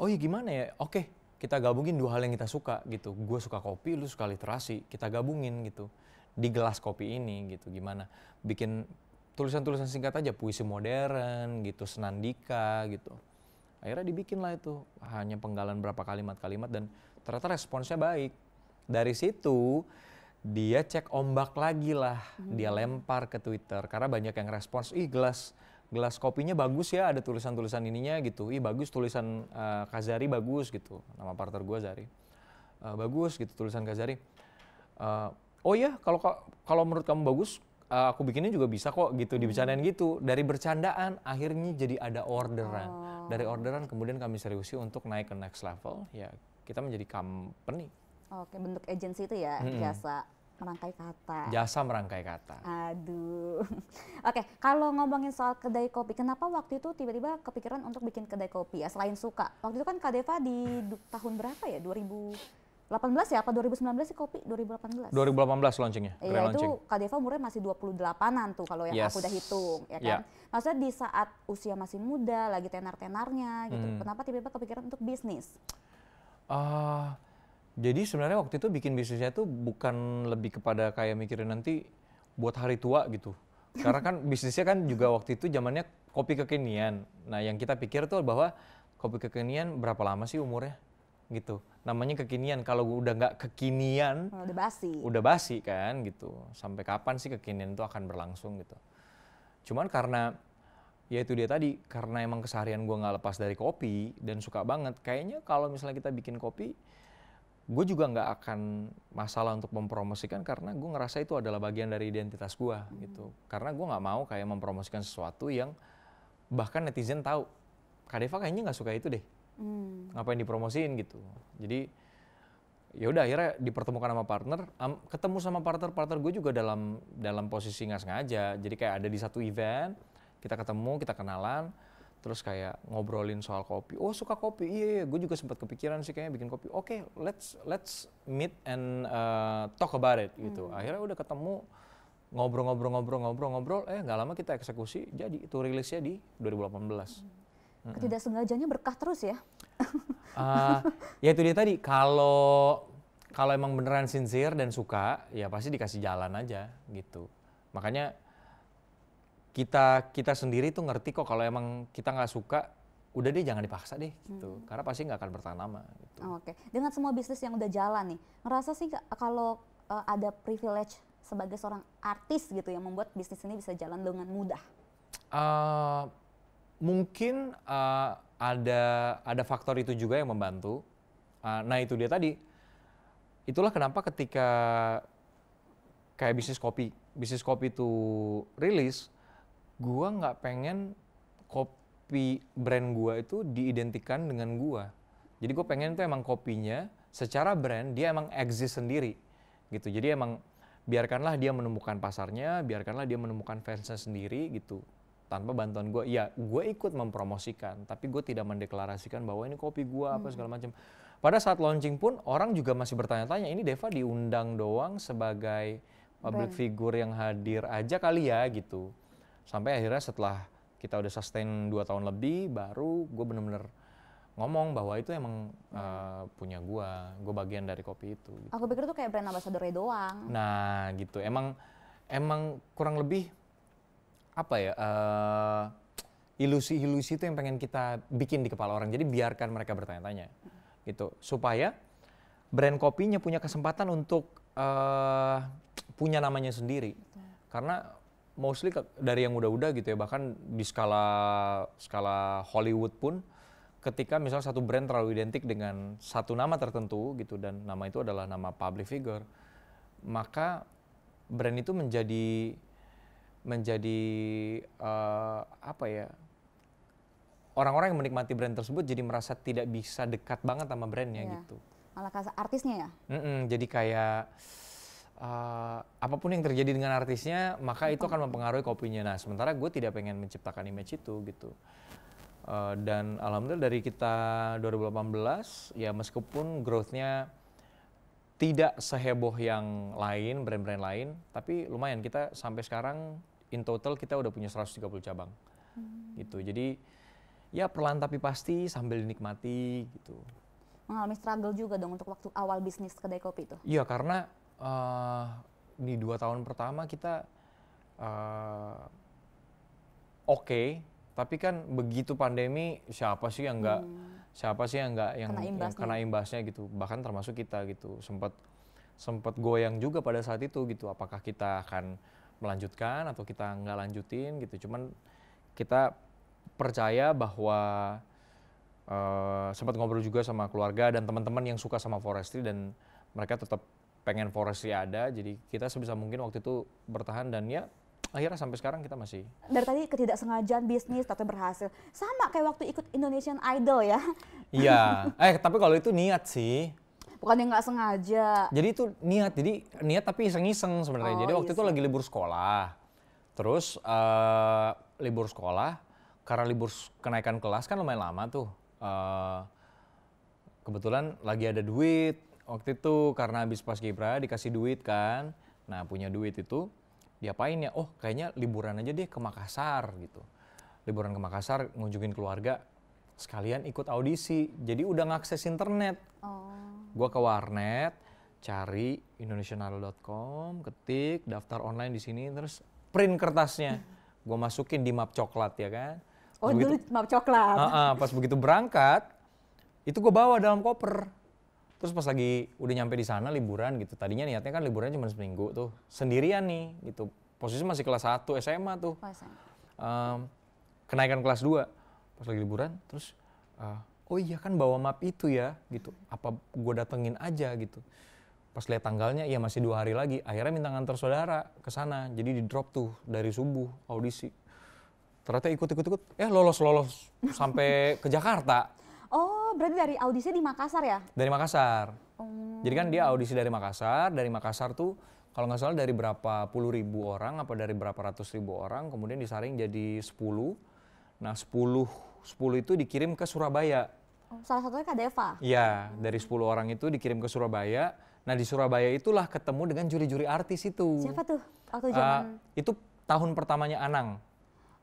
oh ya gimana ya oke kita gabungin dua hal yang kita suka gitu gue suka kopi lu suka literasi kita gabungin gitu di gelas kopi ini gitu gimana bikin tulisan-tulisan singkat aja puisi modern gitu senandika gitu akhirnya dibikin lah itu hanya penggalan berapa kalimat-kalimat dan ternyata responsnya baik dari situ dia cek ombak lagi lah, hmm. dia lempar ke Twitter karena banyak yang respons, ih gelas gelas kopinya bagus ya, ada tulisan-tulisan ininya gitu, ih bagus tulisan uh, Kazari bagus gitu, nama partner gua Zari, uh, bagus gitu tulisan Kazari. Uh, oh ya kalau kalau menurut kamu bagus, uh, aku bikinnya juga bisa kok gitu hmm. dibicarain gitu dari bercandaan akhirnya jadi ada orderan oh. dari orderan kemudian kami seriusi untuk naik ke next level ya kita menjadi company Oke, bentuk agensi itu ya hmm. jasa merangkai kata. Jasa merangkai kata. Aduh. Oke, kalau ngomongin soal kedai kopi, kenapa waktu itu tiba-tiba kepikiran untuk bikin kedai kopi ya selain suka? Waktu itu kan Kak Deva di tahun berapa ya? 2000 18 ya apa 2019 sih kopi 2018? 2018 launchingnya. Iya launching. itu Kak Deva umurnya masih 28-an tuh kalau yang yes. aku udah hitung ya iya. kan. Yeah. Maksudnya di saat usia masih muda lagi tenar-tenarnya gitu. Hmm. Kenapa tiba-tiba kepikiran untuk bisnis? Uh, jadi sebenarnya waktu itu bikin bisnisnya tuh bukan lebih kepada kayak mikirin nanti buat hari tua gitu. Karena kan bisnisnya kan juga waktu itu zamannya kopi kekinian. Nah, yang kita pikir tuh bahwa kopi kekinian berapa lama sih umurnya? gitu namanya kekinian kalau udah nggak kekinian oh, udah basi udah basi kan gitu sampai kapan sih kekinian itu akan berlangsung gitu cuman karena ya itu dia tadi karena emang keseharian gue nggak lepas dari kopi dan suka banget kayaknya kalau misalnya kita bikin kopi gue juga nggak akan masalah untuk mempromosikan karena gue ngerasa itu adalah bagian dari identitas gue hmm. gitu karena gue nggak mau kayak mempromosikan sesuatu yang bahkan netizen tahu Kak Deva kayaknya nggak suka itu deh hmm. ngapain dipromosin gitu jadi ya udah akhirnya dipertemukan sama partner um, ketemu sama partner partner gue juga dalam dalam posisi nggak sengaja jadi kayak ada di satu event kita ketemu kita kenalan terus kayak ngobrolin soal kopi oh suka kopi iya, iya. iya. gue juga sempat kepikiran sih kayaknya bikin kopi oke okay, let's let's meet and uh, talk about it gitu hmm. akhirnya udah ketemu ngobrol-ngobrol-ngobrol-ngobrol-ngobrol eh nggak lama kita eksekusi jadi itu rilisnya di 2018 hmm sengajanya berkah terus ya. uh, ya itu dia tadi kalau kalau emang beneran sincere dan suka ya pasti dikasih jalan aja gitu. Makanya kita kita sendiri tuh ngerti kok kalau emang kita nggak suka udah deh jangan dipaksa deh gitu hmm. karena pasti nggak akan bertahan lama gitu. Oh, Oke okay. dengan semua bisnis yang udah jalan nih ngerasa sih kalau uh, ada privilege sebagai seorang artis gitu yang membuat bisnis ini bisa jalan dengan mudah. Uh, mungkin uh, ada ada faktor itu juga yang membantu. Uh, nah itu dia tadi itulah kenapa ketika kayak bisnis kopi bisnis kopi itu rilis gua nggak pengen kopi brand gua itu diidentikan dengan gua. Jadi gua pengen itu emang kopinya secara brand dia emang exist sendiri gitu. Jadi emang biarkanlah dia menemukan pasarnya, biarkanlah dia menemukan fansnya sendiri gitu tanpa bantuan gua. Ya gua ikut mempromosikan, tapi gua tidak mendeklarasikan bahwa ini kopi gua apa hmm. segala macam. Pada saat launching pun orang juga masih bertanya-tanya ini Deva diundang doang sebagai public figure yang hadir aja kali ya gitu. Sampai akhirnya setelah kita udah sustain 2 tahun lebih, baru gue bener-bener ngomong bahwa itu emang hmm. uh, punya gue, gue bagian dari kopi itu. Gitu. Aku pikir tuh kayak brand ambassador doang. Nah gitu, emang emang kurang lebih apa ya, uh, ilusi-ilusi itu yang pengen kita bikin di kepala orang. Jadi biarkan mereka bertanya-tanya hmm. gitu, supaya brand kopinya punya kesempatan untuk uh, punya namanya sendiri. Karena mostly dari yang udah-udah gitu ya bahkan di skala skala Hollywood pun ketika misalnya satu brand terlalu identik dengan satu nama tertentu gitu dan nama itu adalah nama public figure maka brand itu menjadi menjadi uh, apa ya orang-orang yang menikmati brand tersebut jadi merasa tidak bisa dekat banget sama brandnya yeah. gitu malah artisnya ya mm -mm, jadi kayak uh, apapun yang terjadi dengan artisnya maka itu akan mempengaruhi kopinya nah sementara gue tidak pengen menciptakan image itu gitu uh, dan alhamdulillah dari kita 2018 ya meskipun growthnya tidak seheboh yang lain brand-brand lain tapi lumayan kita sampai sekarang in total kita udah punya 130 cabang hmm. gitu jadi ya perlahan tapi pasti sambil dinikmati gitu mengalami struggle juga dong untuk waktu awal bisnis kedai kopi itu iya karena uh, di dua tahun pertama kita uh, oke, okay, tapi kan begitu pandemi siapa sih yang nggak hmm. siapa sih yang nggak yang kena imbasnya. kena imbasnya gitu, bahkan termasuk kita gitu sempat sempat goyang juga pada saat itu gitu, apakah kita akan melanjutkan atau kita nggak lanjutin gitu, cuman kita percaya bahwa uh, eh, sempat ngobrol juga sama keluarga dan teman-teman yang suka sama forestry dan mereka tetap pengen forestry ada jadi kita sebisa mungkin waktu itu bertahan dan ya akhirnya sampai sekarang kita masih dari tadi ketidaksengajaan bisnis tapi berhasil sama kayak waktu ikut Indonesian Idol ya iya eh tapi kalau itu niat sih bukan yang nggak sengaja jadi itu niat jadi niat tapi iseng-iseng sebenarnya oh, jadi waktu iseng. itu lagi libur sekolah terus uh, libur sekolah karena libur kenaikan kelas kan lumayan lama tuh uh, kebetulan lagi ada duit waktu itu karena habis pas Gibra dikasih duit kan. Nah punya duit itu diapain ya? Oh kayaknya liburan aja deh ke Makassar gitu. Liburan ke Makassar ngunjungin keluarga sekalian ikut audisi. Jadi udah ngakses internet. Oh. Gua ke warnet cari indonesianidol.com, ketik daftar online di sini terus print kertasnya. Gua masukin di map coklat ya kan. Oh begitu, dulu map coklat. Uh, uh, pas begitu berangkat, itu gue bawa dalam koper. Terus pas lagi udah nyampe di sana liburan gitu. Tadinya niatnya kan liburan cuma seminggu tuh. Sendirian nih gitu. Posisi masih kelas 1 SMA tuh. Um, kenaikan kelas 2. Pas lagi liburan terus uh, oh iya kan bawa map itu ya gitu. Apa gue datengin aja gitu. Pas lihat tanggalnya iya masih dua hari lagi. Akhirnya minta ngantar saudara ke sana. Jadi di drop tuh dari subuh audisi. Ternyata ikut-ikut-ikut, eh lolos-lolos sampai ke Jakarta Oh, berarti dari audisi di Makassar ya? Dari Makassar. Hmm. Jadi kan dia audisi dari Makassar, dari Makassar tuh kalau nggak salah dari berapa puluh ribu orang apa dari berapa ratus ribu orang kemudian disaring jadi sepuluh. Nah, sepuluh sepuluh itu dikirim ke Surabaya. Oh, salah satunya Kak Deva. Iya, hmm. dari sepuluh orang itu dikirim ke Surabaya. Nah, di Surabaya itulah ketemu dengan juri-juri artis itu. Siapa tuh? Waktu ah, zaman uh, itu tahun pertamanya Anang.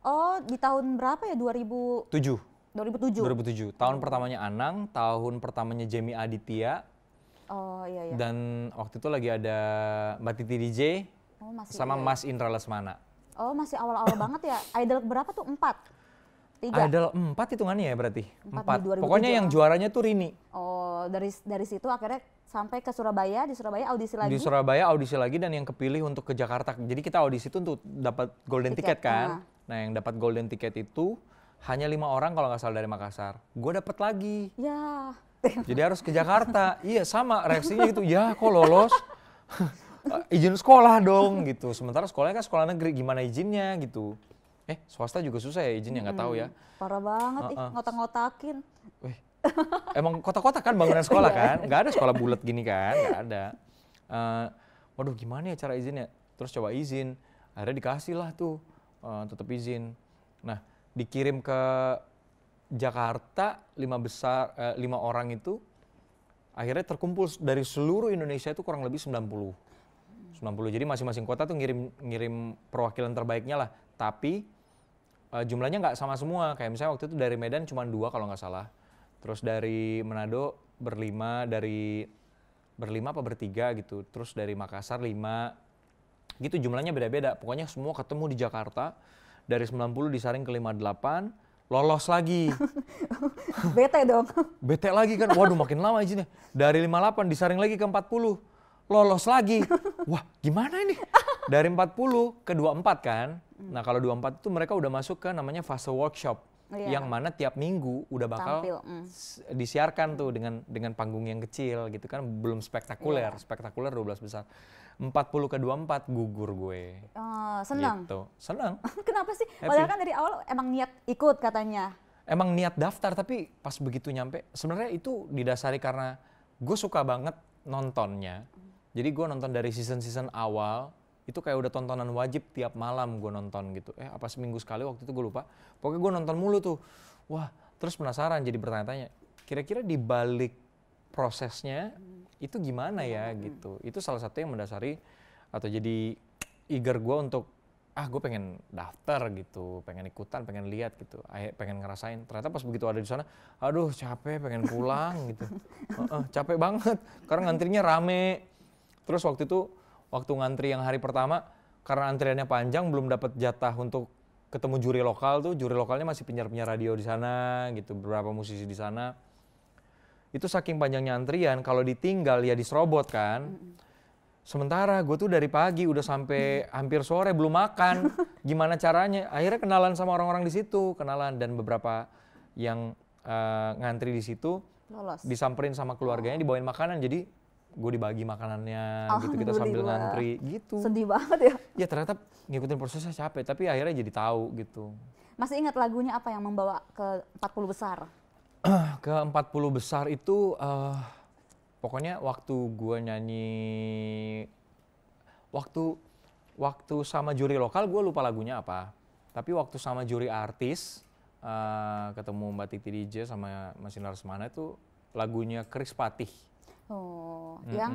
Oh, di tahun berapa ya? 2007. 2007. 2007. Tahun pertamanya Anang, tahun pertamanya Jamie Aditya. Oh iya iya. Dan waktu itu lagi ada Mbak Titi DJ oh, masih sama iya. Mas Indra Lesmana. Oh masih awal-awal banget ya. Idol berapa tuh? Empat? Tiga? Idol empat hitungannya ya berarti? Empat. empat. Pokoknya yang juaranya tuh Rini. Oh dari dari situ akhirnya sampai ke Surabaya, di Surabaya audisi lagi. Di Surabaya audisi lagi dan yang kepilih untuk ke Jakarta. Jadi kita audisi tuh untuk dapat golden ticket, ticket kan. Nah. nah yang dapat golden ticket itu hanya lima orang kalau nggak salah dari Makassar. Gue dapet lagi. Ya. Jadi harus ke Jakarta. iya sama reaksinya gitu. Ya kok lolos. izin sekolah dong gitu. Sementara sekolahnya kan sekolah negeri, gimana izinnya gitu. Eh swasta juga susah ya izinnya nggak hmm, tahu ya. Parah banget, uh -uh. ngotak-ngotakin. emang kota-kota kan bangunan sekolah kan, nggak ada sekolah bulat gini kan, nggak ada. Uh, waduh gimana ya cara izinnya? Terus coba izin, akhirnya dikasih lah tuh uh, eh, tetap izin. Nah dikirim ke Jakarta lima besar eh, lima orang itu akhirnya terkumpul dari seluruh Indonesia itu kurang lebih 90 90 jadi masing-masing kota tuh ngirim ngirim perwakilan terbaiknya lah tapi eh, jumlahnya nggak sama semua kayak misalnya waktu itu dari Medan cuma dua kalau nggak salah terus dari Manado berlima dari berlima apa bertiga gitu terus dari Makassar lima gitu jumlahnya beda-beda pokoknya semua ketemu di Jakarta dari 90 disaring ke 58, lolos lagi. Bete dong. Bete lagi kan, waduh makin lama izinnya. Dari 58 disaring lagi ke 40, lolos lagi. Wah gimana ini? Dari 40 ke 24 kan. Nah kalau 24 itu mereka udah masuk ke namanya fase workshop. Yeah. yang mana tiap minggu udah bakal mm. disiarkan tuh dengan dengan panggung yang kecil gitu kan belum spektakuler yeah. spektakuler 12 besar empat puluh ke dua empat gugur gue. Uh, oh, senang? Gitu. Senang. Kenapa sih? Happy. Padahal kan dari awal emang niat ikut katanya. Emang niat daftar tapi pas begitu nyampe sebenarnya itu didasari karena gue suka banget nontonnya. Jadi gue nonton dari season-season awal itu kayak udah tontonan wajib tiap malam gue nonton gitu. Eh apa seminggu sekali waktu itu gue lupa. Pokoknya gue nonton mulu tuh. Wah terus penasaran jadi bertanya-tanya. Kira-kira di balik prosesnya itu gimana ya hmm. gitu itu salah satu yang mendasari atau jadi eager gue untuk ah gue pengen daftar gitu pengen ikutan pengen lihat gitu pengen ngerasain ternyata pas begitu ada di sana aduh capek pengen pulang gitu uh, uh, capek banget karena ngantrinya rame terus waktu itu waktu ngantri yang hari pertama karena antriannya panjang belum dapat jatah untuk ketemu juri lokal tuh juri lokalnya masih penyiar penyiar radio di sana gitu beberapa musisi di sana itu saking panjangnya antrian kalau ditinggal ya diserobot kan sementara gue tuh dari pagi udah sampai hampir sore belum makan gimana caranya akhirnya kenalan sama orang-orang di situ kenalan dan beberapa yang uh, ngantri di situ disamperin sama keluarganya dibawain makanan jadi gue dibagi makanannya gitu kita sambil ngantri gitu sedih banget ya ya ternyata ngikutin prosesnya capek tapi akhirnya jadi tahu gitu masih ingat lagunya apa yang membawa ke 40 besar ke 40 besar itu uh, pokoknya waktu gue nyanyi waktu waktu sama juri lokal gue lupa lagunya apa tapi waktu sama juri artis uh, ketemu Mbak Titi DJ sama Mas Indra semana itu lagunya chris Patih oh mm -hmm. yang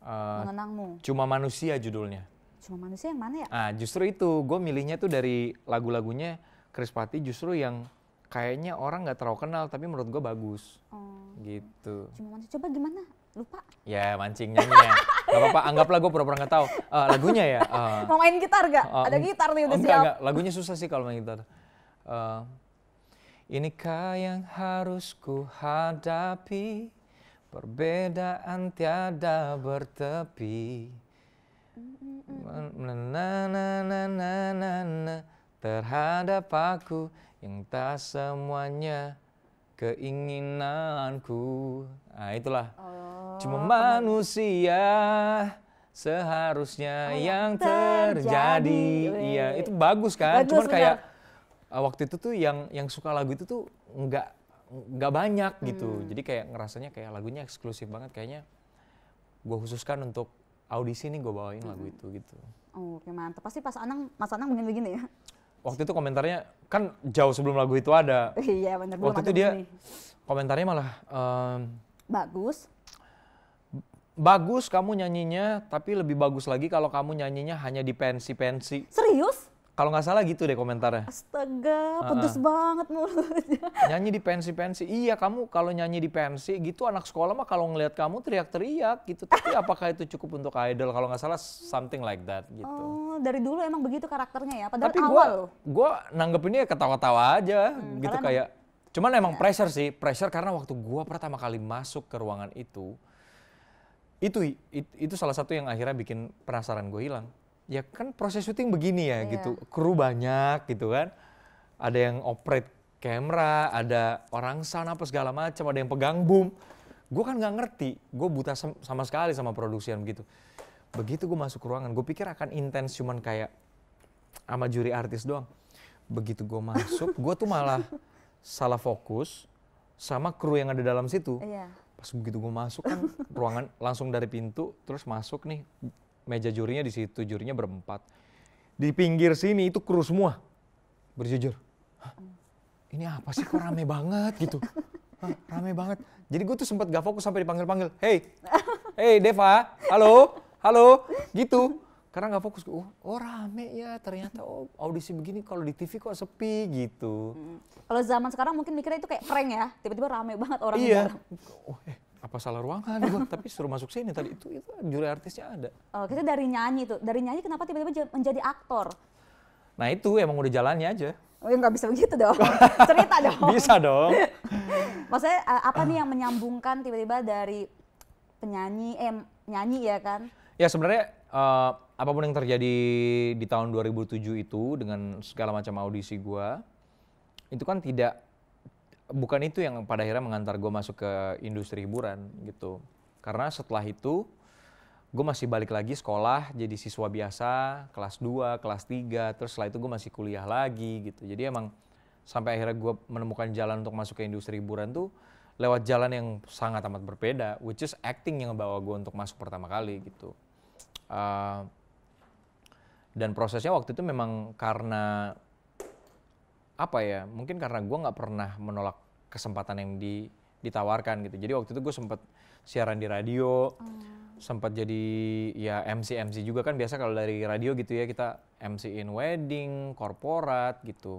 uh, eh, mengenangmu cuma manusia judulnya cuma manusia yang mana ya ah justru itu gue milihnya tuh dari lagu-lagunya chris Patih justru yang kayaknya orang nggak terlalu kenal tapi menurut gue bagus oh. gitu cuma mancing coba gimana lupa ya mancing nyanyi ya nggak apa-apa anggaplah gue pura-pura nggak tahu uh, lagunya ya uh, mau main gitar gak uh, eh, ada gitar nih udah siap enggak. lagunya susah sih kalau main gitar uh, inikah yang harus ku hadapi perbedaan tiada bertepi na na terhadap aku yang tak semuanya keinginanku. Nah, itulah. Oh, Cuma manusia seharusnya oh, yang terjadi. terjadi. Iya, itu bagus kan? Bagus, Cuman kayak eh, waktu itu tuh yang yang suka lagu itu tuh enggak nggak banyak gitu. Hmm. Jadi kayak ngerasanya kayak lagunya eksklusif banget kayaknya. Gue khususkan untuk audisi nih gue bawain hmm. lagu itu gitu. Oh, oke mantap. Pasti pas Anang, Mas Anang begini-begini ya? waktu itu komentarnya kan jauh sebelum lagu itu ada. Iya benar. Waktu itu dia ini. komentarnya malah um, bagus. Bagus kamu nyanyinya, tapi lebih bagus lagi kalau kamu nyanyinya hanya di pensi-pensi. Serius? Kalau nggak salah gitu deh komentarnya. Astaga, pedes uh -uh. banget mulutnya. Nyanyi di pensi-pensi. Iya, kamu kalau nyanyi di pensi gitu anak sekolah mah kalau ngelihat kamu teriak-teriak gitu. Tapi apakah itu cukup untuk idol? Kalau nggak salah something like that gitu. Oh, dari dulu emang begitu karakternya ya. Padahal Tapi awal gua, loh. Gue nanggepinnya ketawa-tawa aja hmm, gitu kayak. Emang, cuman emang ya. pressure sih, pressure karena waktu gue pertama kali masuk ke ruangan itu, itu, itu itu salah satu yang akhirnya bikin penasaran gue hilang ya kan proses syuting begini ya yeah. gitu kru banyak gitu kan ada yang operate kamera ada orang sana apa segala macam ada yang pegang boom gue kan nggak ngerti gue buta sama sekali sama produksi yang begitu begitu gue masuk ke ruangan gue pikir akan intens cuman kayak sama juri artis doang begitu gue masuk gue tuh malah salah fokus sama kru yang ada dalam situ yeah. pas begitu gue masuk kan ruangan langsung dari pintu terus masuk nih meja jurinya di situ, jurinya berempat. Di pinggir sini itu kru semua, berjujur. Hah, ini apa sih kok rame banget gitu. Hah, rame banget. Jadi gue tuh sempat gak fokus sampai dipanggil-panggil. Hey, hey Deva, halo, halo, gitu. Karena gak fokus, oh, oh rame ya ternyata oh, audisi begini kalau di TV kok sepi gitu. Hmm. Kalau zaman sekarang mungkin mikirnya itu kayak prank ya, tiba-tiba rame banget orang. Iya, oh, eh, apa salah ruangan gua, tapi suruh masuk sini tadi itu itu juri artisnya ada. Oh, kita dari nyanyi itu Dari nyanyi kenapa tiba-tiba menjadi aktor? Nah, itu emang udah jalannya aja. Oh, ya nggak bisa begitu dong. Cerita dong. Bisa dong. Maksudnya eh, apa nih yang menyambungkan tiba-tiba dari penyanyi eh nyanyi ya kan? Ya sebenarnya uh, apapun yang terjadi di tahun 2007 itu dengan segala macam audisi gua itu kan tidak bukan itu yang pada akhirnya mengantar gue masuk ke industri hiburan gitu. Karena setelah itu gue masih balik lagi sekolah jadi siswa biasa kelas 2, kelas 3, terus setelah itu gue masih kuliah lagi gitu. Jadi emang sampai akhirnya gue menemukan jalan untuk masuk ke industri hiburan tuh lewat jalan yang sangat amat berbeda, which is acting yang ngebawa gue untuk masuk pertama kali gitu. Uh, dan prosesnya waktu itu memang karena apa ya mungkin karena gue nggak pernah menolak kesempatan yang di ditawarkan gitu jadi waktu itu gue sempat siaran di radio oh. sempat jadi ya MC MC juga kan biasa kalau dari radio gitu ya kita MC in wedding korporat gitu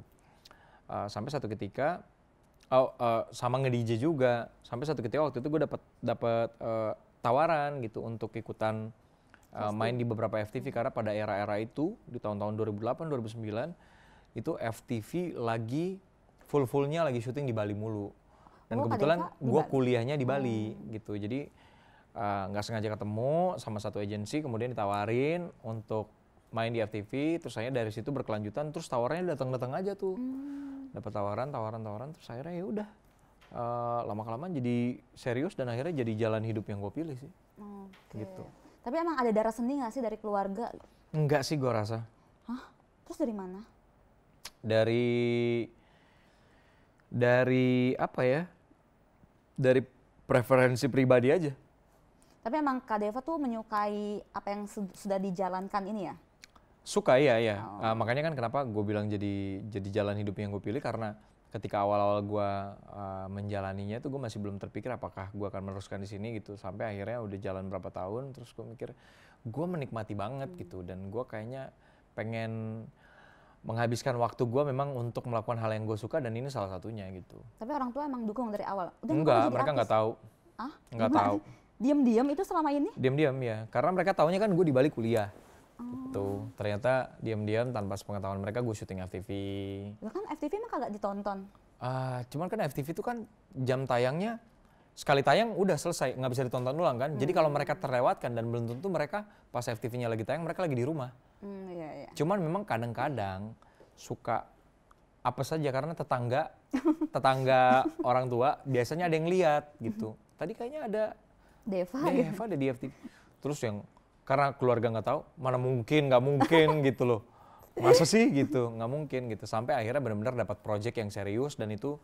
uh, sampai satu ketika oh, uh, sama nge DJ juga sampai satu ketika waktu itu gue dapat dapat uh, eh, tawaran gitu untuk ikutan uh, main di beberapa FTV karena pada era-era itu di tahun-tahun 2008 2009 itu FTV lagi full fullnya lagi syuting di Bali mulu dan oh, kebetulan gue kuliahnya di Bali hmm. gitu jadi eh, nggak uh, sengaja ketemu sama satu agensi kemudian ditawarin untuk main di FTV terus saya dari situ berkelanjutan terus tawarannya datang datang aja tuh hmm. dapat tawaran tawaran tawaran terus akhirnya ya udah uh, eh, lama kelamaan jadi serius dan akhirnya jadi jalan hidup yang gue pilih sih okay. gitu tapi emang ada darah seni nggak sih dari keluarga enggak sih gue rasa Hah? terus dari mana dari dari apa ya? Dari preferensi pribadi aja. Tapi emang Kak Deva tuh menyukai apa yang sudah dijalankan ini ya? Suka ya ya. Oh. Uh, makanya kan kenapa gue bilang jadi jadi jalan hidup yang gue pilih karena ketika awal-awal gue uh, ah, menjalaninya tuh gue masih belum terpikir apakah gue akan meneruskan di sini gitu sampai akhirnya udah jalan berapa tahun terus gue mikir gue menikmati banget hmm. gitu dan gue kayaknya pengen menghabiskan waktu gue memang untuk melakukan hal yang gue suka dan ini salah satunya gitu. Tapi orang tua emang dukung dari awal. Udah Enggak, mereka nggak tahu. Ah? Nggak tahu. Diam-diam itu selama ini? Diam-diam ya, karena mereka tahunya kan gue di balik kuliah. Oh. Tuh gitu. ternyata diam-diam tanpa sepengetahuan mereka gue syuting FTV. Lo kan FTV mah kagak ditonton. Uh, cuman kan FTV itu kan jam tayangnya sekali tayang udah selesai nggak bisa ditonton ulang kan. Hmm. Jadi kalau mereka terlewatkan dan belum tentu mereka pas FTV-nya lagi tayang mereka lagi di rumah. Mm, iya, iya. Cuman memang kadang-kadang suka apa saja karena tetangga tetangga orang tua biasanya ada yang lihat gitu. Hmm. Tadi kayaknya ada Deva, Deva gitu. ada di FTV. Terus yang karena keluarga nggak tahu mana mungkin nggak mungkin gitu loh. Masa sih gitu nggak mungkin gitu sampai akhirnya benar-benar dapat project yang serius dan itu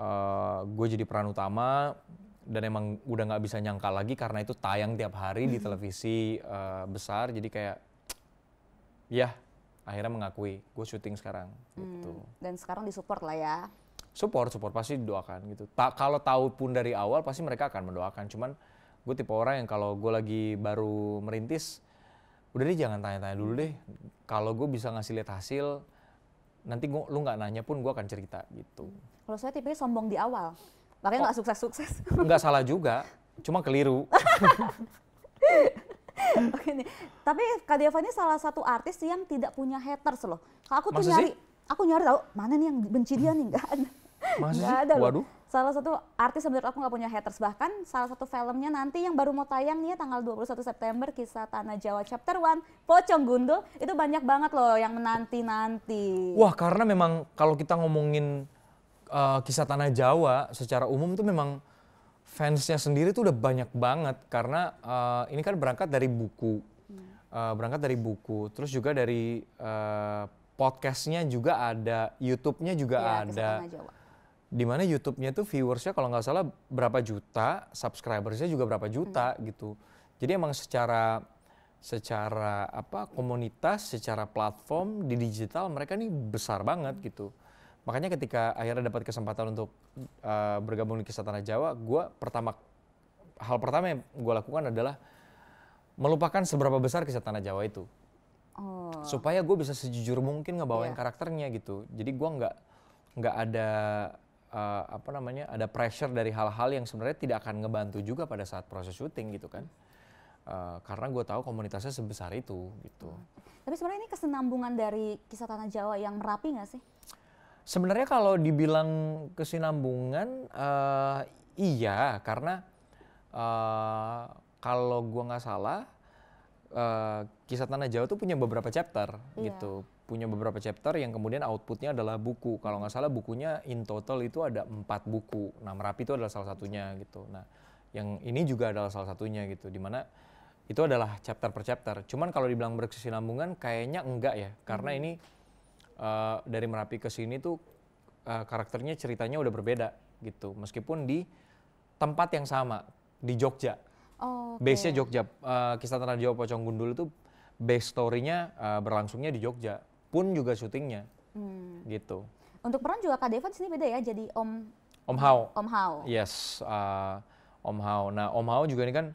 uh, gue jadi peran utama dan emang udah nggak bisa nyangka lagi karena itu tayang tiap hari di hmm. televisi uh, besar jadi kayak Iya, akhirnya mengakui gue syuting sekarang gitu. hmm. gitu dan sekarang disupport lah ya support support pasti didoakan gitu Ta kalau tahu pun dari awal pasti mereka akan mendoakan cuman gue tipe orang yang kalau gue lagi baru merintis udah deh jangan tanya-tanya dulu deh kalau gue bisa ngasih lihat hasil nanti gua, lu nggak nanya pun gue akan cerita gitu kalau saya tipe sombong di awal makanya oh. nggak oh, sukses sukses nggak salah juga cuma keliru Oke nih, tapi Kak ini salah satu artis yang tidak punya haters loh. Kalau aku tuh nyari, aku nyari tahu mana nih yang benci dia nih, enggak ada. Masih gak ada Waduh. Salah satu artis menurut aku nggak punya haters. Bahkan salah satu filmnya nanti yang baru mau tayang nih ya, tanggal 21 September kisah Tanah Jawa Chapter 1, Pocong Gundul, itu banyak banget loh yang menanti-nanti. Wah karena memang kalau kita ngomongin uh, kisah Tanah Jawa secara umum tuh memang fansnya sendiri tuh udah banyak banget karena uh, ini kan berangkat dari buku, uh, berangkat dari buku, terus juga dari uh, podcastnya juga ada, YouTube-nya juga ya, ada. Di mana YouTube-nya tuh viewersnya kalau nggak salah berapa juta, subscribersnya juga berapa juta hmm. gitu. Jadi emang secara secara apa komunitas, secara platform di digital mereka nih besar banget hmm. gitu makanya ketika akhirnya dapat kesempatan untuk uh, bergabung di Kisah Tanah Jawa gue pertama hal pertama yang gue lakukan adalah melupakan seberapa besar Kisah Tanah Jawa itu oh. supaya gue bisa sejujur mungkin ngebawain yeah. karakternya gitu jadi gue nggak nggak ada uh, apa namanya ada pressure dari hal-hal yang sebenarnya tidak akan ngebantu juga pada saat proses syuting gitu kan uh, karena gue tahu komunitasnya sebesar itu gitu tapi sebenarnya ini kesenambungan dari kisah tanah Jawa yang merapi nggak sih Sebenarnya kalau dibilang kesinambungan, uh, iya karena uh, kalau gua nggak salah uh, kisah tanah Jawa tuh punya beberapa chapter yeah. gitu, punya beberapa chapter yang kemudian outputnya adalah buku. Kalau nggak salah bukunya in total itu ada empat buku. Nah merapi itu adalah salah satunya gitu. Nah yang ini juga adalah salah satunya gitu, dimana itu adalah chapter per chapter. Cuman kalau dibilang berkesinambungan kayaknya enggak ya, karena hmm. ini Eh, dari Merapi ke sini tuh uh, karakternya ceritanya udah berbeda gitu. Meskipun di tempat yang sama di Jogja. Oh, okay. Base-nya Jogja. Uh, kisah Tanah Jawa Pocong Gundul itu base story-nya uh, berlangsungnya di Jogja. Pun juga syutingnya. Hmm. Gitu. Untuk peran juga Kak Devan sini beda ya jadi Om Om Hao. Om Hao. Yes, uh, Om Hao. Nah, Om Hao juga ini kan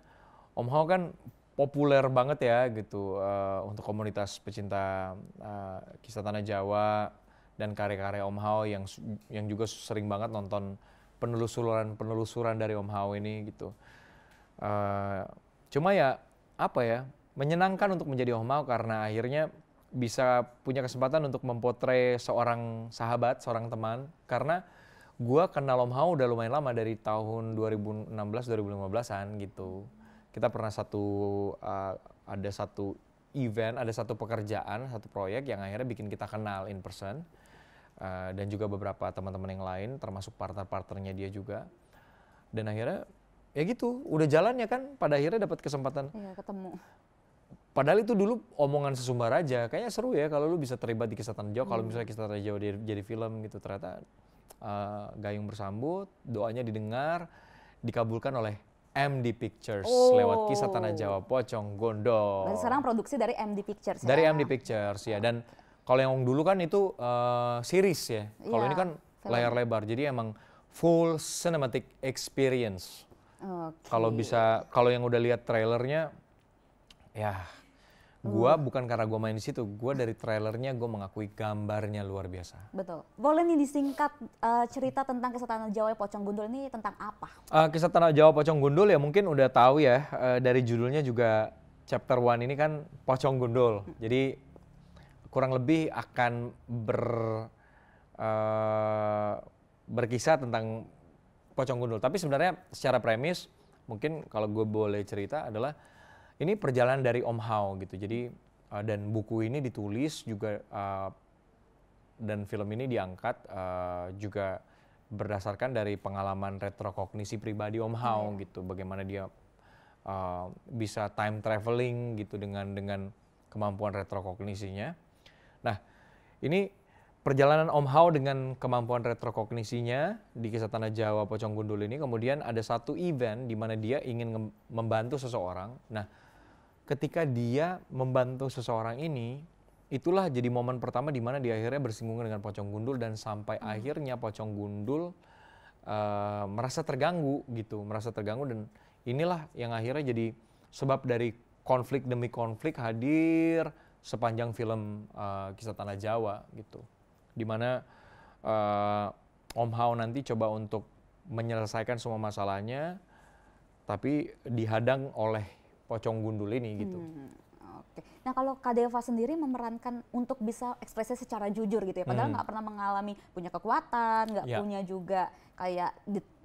Om Hao kan populer banget ya gitu uh, untuk komunitas pecinta uh, kisah tanah Jawa dan karya-karya Om Hao yang yang juga sering banget nonton penelusuran penelusuran dari Om Hao ini gitu. Uh, cuma ya apa ya menyenangkan untuk menjadi Om Hao karena akhirnya bisa punya kesempatan untuk mempotret seorang sahabat, seorang teman karena gua kenal Om Hao udah lumayan lama dari tahun 2016 2015-an gitu kita pernah satu uh, ada satu event, ada satu pekerjaan, satu proyek yang akhirnya bikin kita kenal in person uh, dan juga beberapa teman-teman yang lain, termasuk partner-partnernya dia juga. Dan akhirnya ya gitu, udah jalannya kan, pada akhirnya dapat kesempatan. ya, ketemu. Padahal itu dulu omongan sesumbar aja, kayaknya seru ya kalau lu bisa terlibat di kisah tanah jauh. Hmm. Kalau iya. misalnya kisah tanah jauh jadi, jadi film gitu, ternyata uh, gayung bersambut, doanya didengar, dikabulkan oleh MD Pictures oh. lewat kisah tanah Jawa Pocong Gondol. sekarang produksi dari MD Pictures. Dari ya? MD Pictures ya dan kalau yang dulu kan itu uh, series ya. Kalau ya, ini kan film. layar lebar. Jadi emang full cinematic experience. Okay. Kalau bisa kalau yang udah lihat trailernya ya Gue hmm. bukan karena gue main di situ, gue dari trailernya gue mengakui gambarnya luar biasa. Betul. Boleh nih disingkat uh, cerita tentang kisah tanah Jawa Pocong Gundul ini tentang apa? Uh, eh, kisah tanah Jawa Pocong Gundul ya mungkin udah tahu ya uh, dari judulnya juga chapter one ini kan Pocong Gundul. Hmm. Jadi kurang lebih akan ber uh, berkisah tentang Pocong Gundul. Tapi sebenarnya secara premis mungkin kalau gue boleh cerita adalah ini perjalanan dari Om Hao gitu. Jadi uh, dan buku ini ditulis juga uh, dan film ini diangkat uh, juga berdasarkan dari pengalaman retrokognisi pribadi Om Hao hmm. gitu. Bagaimana dia uh, bisa time traveling gitu dengan dengan kemampuan retrokognisinya. Nah, ini perjalanan Om Hao dengan kemampuan retrokognisinya di kisah tanah Jawa Pocong Gundul ini kemudian ada satu event di mana dia ingin membantu seseorang. Nah, ketika dia membantu seseorang ini itulah jadi momen pertama di mana dia akhirnya bersinggungan dengan pocong gundul dan sampai hmm. akhirnya pocong gundul uh, merasa terganggu gitu, merasa terganggu dan inilah yang akhirnya jadi sebab dari konflik demi konflik hadir sepanjang film uh, kisah tanah Jawa gitu, mana uh, Om Hao nanti coba untuk menyelesaikan semua masalahnya, tapi dihadang oleh pocong gundul ini gitu. Hmm. Oke. Nah kalau Kadeva sendiri memerankan untuk bisa ekspresi secara jujur gitu ya, padahal hmm. nggak hmm. pernah mengalami punya kekuatan, nggak yeah. punya juga kayak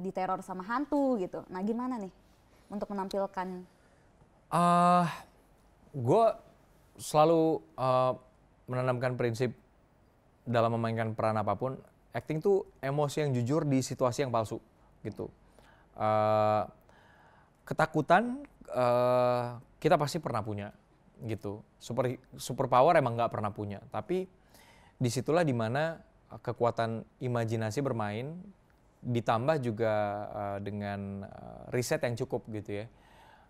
diteror sama hantu gitu. Nah gimana nih untuk menampilkan? Uh, ah, gue selalu uh, menanamkan prinsip dalam memainkan peran apapun, acting tuh emosi yang jujur di situasi yang palsu gitu. Uh, ketakutan Eh, kita pasti pernah punya gitu. Super super power emang nggak pernah punya, tapi disitulah dimana eh, kekuatan imajinasi bermain ditambah juga uh, dengan uh, riset yang cukup gitu ya.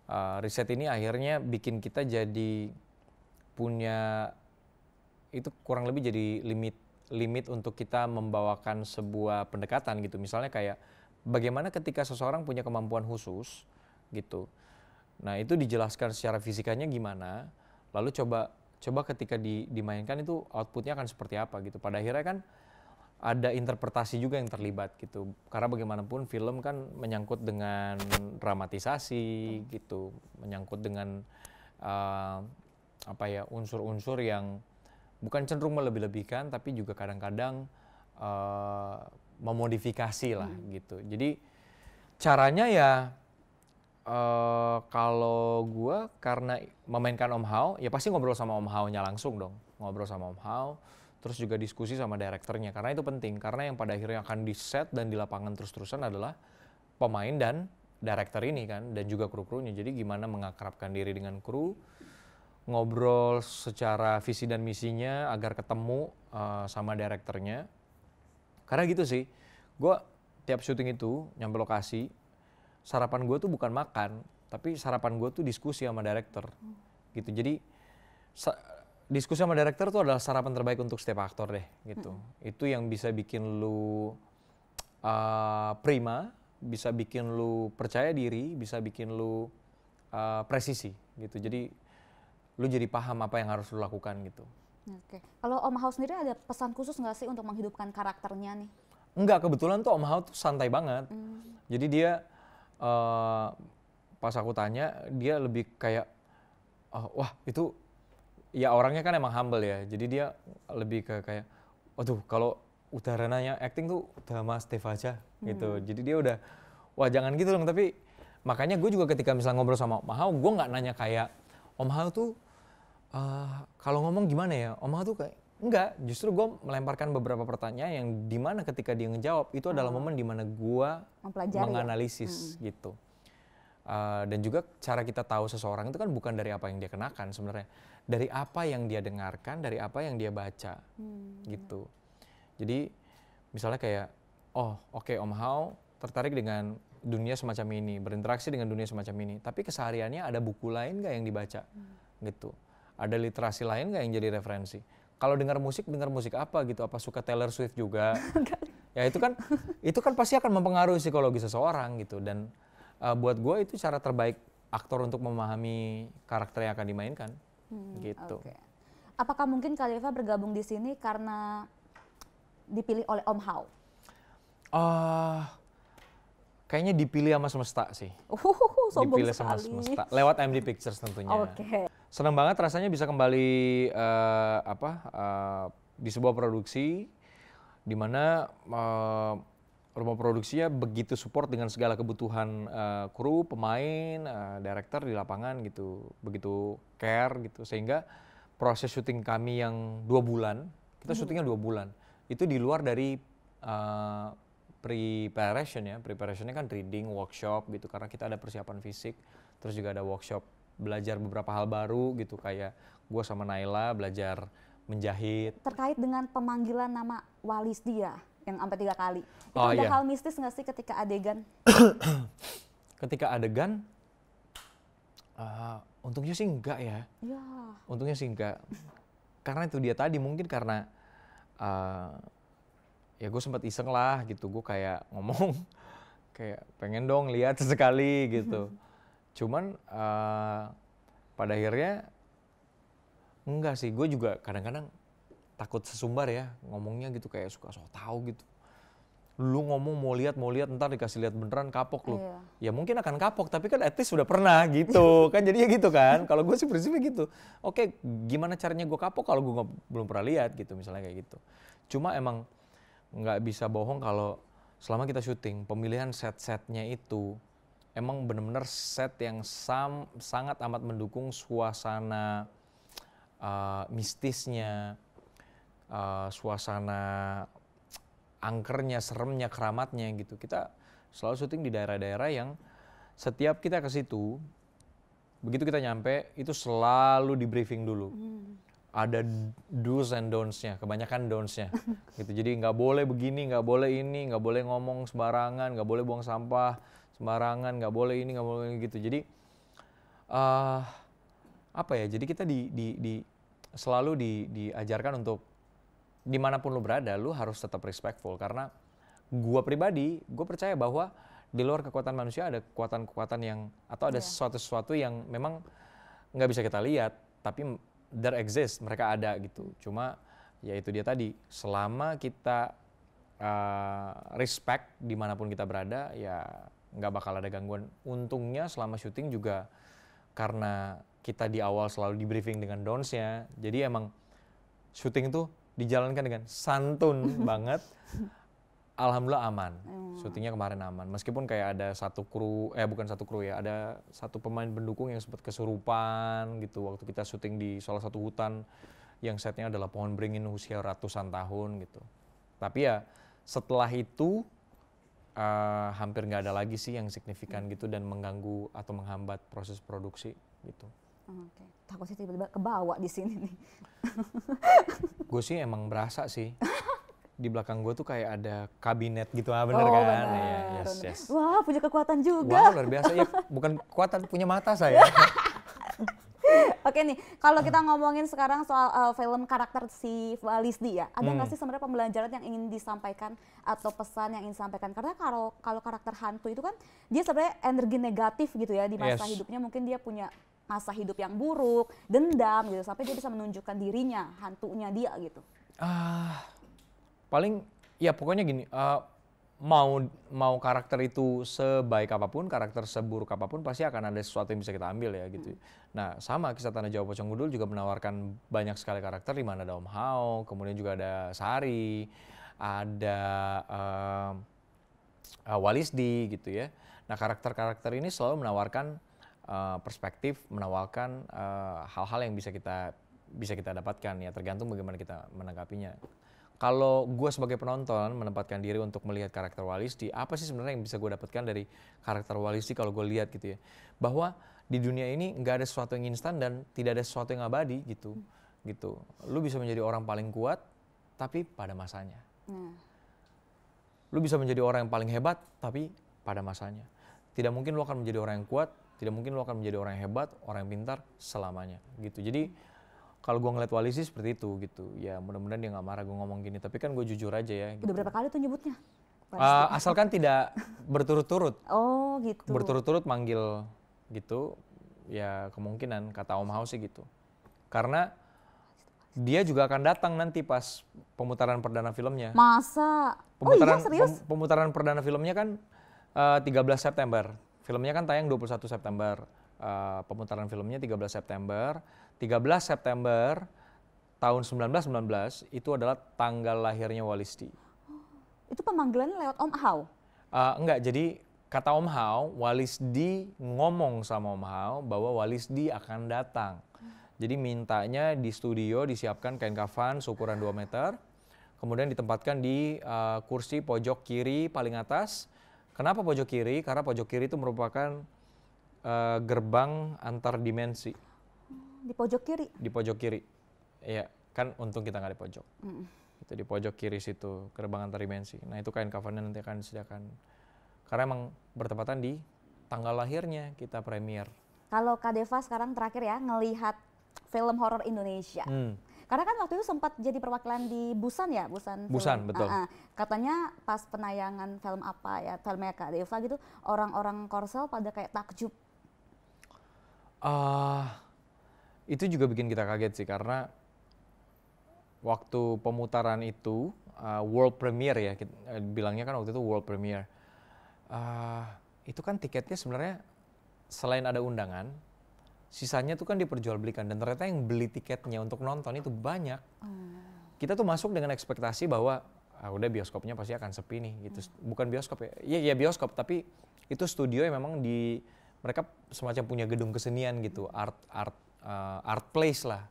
Uh, riset ini akhirnya bikin kita jadi punya itu kurang lebih jadi limit limit untuk kita membawakan sebuah pendekatan gitu. Misalnya kayak bagaimana ketika seseorang punya kemampuan khusus gitu Nah itu dijelaskan secara fisikanya gimana, lalu coba coba ketika di, dimainkan itu outputnya akan seperti apa gitu. Pada akhirnya kan ada interpretasi juga yang terlibat gitu. Karena bagaimanapun film kan menyangkut dengan dramatisasi gitu, menyangkut dengan uh, apa ya unsur-unsur yang bukan cenderung melebih-lebihkan tapi juga kadang-kadang uh, memodifikasi lah hmm. gitu. Jadi caranya ya Eh, kalau gue karena memainkan Om Hao, ya pasti ngobrol sama Om Hao-nya langsung dong. Ngobrol sama Om Hao, terus juga diskusi sama direkturnya. Karena itu penting, karena yang pada akhirnya akan di set dan di lapangan terus-terusan adalah pemain dan director ini kan, dan juga kru-krunya. Jadi gimana mengakrabkan diri dengan kru, ngobrol secara visi dan misinya agar ketemu uh, sama direkturnya. Karena gitu sih, gue tiap syuting itu nyampe lokasi, sarapan gue tuh bukan makan tapi sarapan gue tuh diskusi sama director hmm. gitu jadi diskusi sama director tuh adalah sarapan terbaik untuk setiap aktor deh gitu hmm. itu yang bisa bikin lu uh, prima bisa bikin lu percaya diri bisa bikin lu uh, presisi gitu jadi lu jadi paham apa yang harus lu lakukan gitu oke okay. kalau om hao sendiri ada pesan khusus nggak sih untuk menghidupkan karakternya nih Enggak, kebetulan tuh Om Hao tuh santai banget. Hmm. Jadi dia Eh, pas aku tanya dia lebih kayak uh, wah itu ya orangnya kan emang humble ya jadi dia lebih ke kayak waduh kalau udah Renanya acting tuh udah Mas Dev aja gitu. hmm. gitu jadi dia udah wah jangan gitu dong tapi makanya gue juga ketika misalnya ngobrol sama Om Hao gue nggak nanya kayak Om Hao tuh uh, kalau ngomong gimana ya Om Hao tuh kayak Enggak, justru gue melemparkan beberapa pertanyaan yang di mana ketika dia ngejawab itu adalah hmm. momen momen mana gue ya? menganalisis hmm. gitu. Uh, dan juga cara kita tahu seseorang itu kan bukan dari apa yang dia kenakan sebenarnya, dari apa yang dia dengarkan, dari apa yang dia baca hmm. gitu. Jadi misalnya kayak, oh oke okay, Om Hao tertarik dengan dunia semacam ini, berinteraksi dengan dunia semacam ini. Tapi kesehariannya ada buku lain nggak yang dibaca hmm. gitu, ada literasi lain nggak yang jadi referensi kalau dengar musik dengar musik apa gitu apa suka Taylor Swift juga ya itu kan itu kan pasti akan mempengaruhi psikologi seseorang gitu dan uh, buat gue itu cara terbaik aktor untuk memahami karakter yang akan dimainkan hmm, gitu okay. apakah mungkin Khalifa bergabung di sini karena dipilih oleh Om Hao uh, kayaknya dipilih sama semesta sih. dipilih sama sekali. semesta lewat MD Pictures tentunya. Okay senang banget rasanya bisa kembali uh, apa uh, di sebuah produksi di mana uh, rumah produksinya begitu support dengan segala kebutuhan uh, kru, pemain, uh, director di lapangan gitu, begitu care gitu sehingga proses syuting kami yang dua bulan, kita mm-hmm. syutingnya dua bulan, itu di luar dari uh, preparation ya, preparationnya kan reading, workshop gitu karena kita ada persiapan fisik, terus juga ada workshop belajar beberapa hal baru gitu kayak gue sama Naila belajar menjahit. Terkait dengan pemanggilan nama Walis dia yang sampai tiga kali. Itu oh, ada iya. hal mistis nggak sih ketika adegan? ketika adegan, uh, untungnya sih enggak ya. ya. Untungnya sih enggak. karena itu dia tadi mungkin karena uh, ya gue sempat iseng lah gitu. Gue kayak ngomong kayak pengen dong lihat sesekali gitu. cuman uh, pada akhirnya enggak sih gue juga kadang-kadang takut sesumbar ya ngomongnya gitu kayak suka so tau gitu lu ngomong mau lihat mau lihat ntar dikasih lihat beneran kapok lu iya. ya mungkin akan kapok tapi kan etis sudah pernah gitu kan jadinya gitu kan kalau gue sih prinsipnya gitu oke gimana caranya gue kapok kalau gue belum pernah lihat gitu misalnya kayak gitu cuma emang nggak bisa bohong kalau selama kita syuting pemilihan set-setnya itu emang bener-bener set yang sam, sangat amat mendukung suasana uh, mistisnya, uh, suasana angkernya, seremnya, keramatnya gitu. Kita selalu syuting di daerah-daerah yang setiap kita ke situ, begitu kita nyampe itu selalu di briefing dulu. Hmm. Ada do's and don'ts-nya, kebanyakan don'ts-nya. gitu. Jadi nggak boleh begini, nggak boleh ini, nggak boleh ngomong sembarangan, nggak boleh buang sampah sembarangan nggak boleh ini nggak boleh gitu jadi uh, apa ya jadi kita di, di, di selalu di, diajarkan untuk dimanapun lu berada lu harus tetap respectful karena gua pribadi gue percaya bahwa di luar kekuatan manusia ada kekuatan-kekuatan yang atau ada iya. sesuatu-sesuatu yang memang nggak bisa kita lihat tapi there exist mereka ada gitu cuma ya itu dia tadi selama kita uh, respect dimanapun kita berada ya nggak bakal ada gangguan. Untungnya selama syuting juga karena kita di awal selalu di briefing dengan donsnya ya. jadi emang syuting itu dijalankan dengan santun banget. Alhamdulillah aman. Syutingnya kemarin aman. Meskipun kayak ada satu kru, eh bukan satu kru ya, ada satu pemain pendukung yang sempat kesurupan gitu waktu kita syuting di salah satu hutan yang setnya adalah pohon beringin usia ratusan tahun gitu. Tapi ya setelah itu uh, hampir nggak ada lagi sih yang signifikan gitu dan mengganggu atau menghambat proses produksi gitu. Oke, okay. takutnya tiba-tiba kebawa di sini nih. gue sih emang berasa sih. Di belakang gue tuh kayak ada kabinet gitu, ah bener oh, kan? Bener. Iya, yes, yes. Wah, punya kekuatan juga. Wah, luar biasa. Ya, bukan kekuatan, punya mata saya. Oke nih, kalau kita hmm. ngomongin sekarang soal uh, film karakter si eh, Lisdi ya, ada nggak hmm. sih sebenarnya pembelajaran yang ingin disampaikan atau pesan yang ingin disampaikan? Karena kalau kalau karakter hantu itu kan dia sebenarnya energi negatif gitu ya di masa yes. hidupnya mungkin dia punya masa hidup yang buruk, dendam gitu sampai dia bisa menunjukkan dirinya, hantunya dia gitu. Ah, uh, paling ya pokoknya gini. Uh, mau mau karakter itu sebaik apapun, karakter seburuk apapun pasti akan ada sesuatu yang bisa kita ambil ya gitu. Hmm. Nah, sama kisah Tanah Jawa Pocong Gudul juga menawarkan banyak sekali karakter di mana ada Om Hao, kemudian juga ada Sari, ada uh, uh, Walisdi gitu ya. Nah, karakter-karakter ini selalu menawarkan uh, perspektif, menawarkan hal-hal uh, yang bisa kita bisa kita dapatkan ya tergantung bagaimana kita menanggapinya kalau gue sebagai penonton menempatkan diri untuk melihat karakter Walisti, apa sih sebenarnya yang bisa gue dapatkan dari karakter Walisti kalau gue lihat gitu ya? Bahwa di dunia ini nggak ada sesuatu yang instan dan tidak ada sesuatu yang abadi gitu, hmm. gitu. Lu bisa menjadi orang paling kuat, tapi pada masanya. Hmm. Lu bisa menjadi orang yang paling hebat, tapi pada masanya. Tidak mungkin lu akan menjadi orang yang kuat, tidak mungkin lu akan menjadi orang yang hebat, orang yang pintar selamanya, gitu. Jadi kalau gue ngeliat Wali sih seperti itu gitu. Ya mudah-mudahan dia nggak marah gue ngomong gini. Tapi kan gue jujur aja ya. Gitu. Udah berapa kali tuh nyebutnya? Uh, asalkan tidak berturut-turut. Oh gitu. Berturut-turut manggil gitu. Ya kemungkinan kata Om Hao sih gitu. Karena dia juga akan datang nanti pas pemutaran perdana filmnya. Masa? Pemutaran, oh iya serius? pemutaran perdana filmnya kan uh, eh, 13 September. Filmnya kan tayang 21 September. Eh, pemutaran filmnya 13 September. 13 September tahun 1919 itu adalah tanggal lahirnya Walisti. Oh, itu pemanggilan lewat Om Hao? Uh, enggak, jadi kata Om Hao, Walisdi ngomong sama Om Hao bahwa Walisdi akan datang. Jadi mintanya di studio disiapkan kain kafan seukuran 2 meter, kemudian ditempatkan di uh, kursi pojok kiri paling atas. Kenapa pojok kiri? Karena pojok kiri itu merupakan uh, gerbang antar dimensi. Di pojok kiri. Di pojok kiri. Iya, kan untung kita nggak di pojok. Mm. Itu di pojok kiri situ gerbang antar dimensi. Nah, itu kain kafannya nanti akan disediakan. Karena emang bertepatan di tanggal lahirnya kita premier. Kalau Kak Deva sekarang terakhir ya ngelihat film horor Indonesia. Hmm. Karena kan waktu itu sempat jadi perwakilan di Busan ya, Busan. Busan, betul. Uh -uh. Katanya pas penayangan film apa ya, filmnya Kak Deva gitu, orang-orang Korsel pada kayak takjub Uh, itu juga bikin kita kaget sih karena waktu pemutaran itu uh, world premiere ya kita, uh, eh, bilangnya kan waktu itu world premiere uh, itu kan tiketnya sebenarnya selain ada undangan sisanya tuh kan diperjualbelikan dan ternyata yang beli tiketnya untuk nonton itu banyak oh. kita tuh masuk dengan ekspektasi bahwa ah, udah bioskopnya pasti akan sepi nih gitu hmm. bukan bioskop ya iya ya bioskop tapi itu studio yang memang di mereka semacam punya gedung kesenian gitu art art uh, art place lah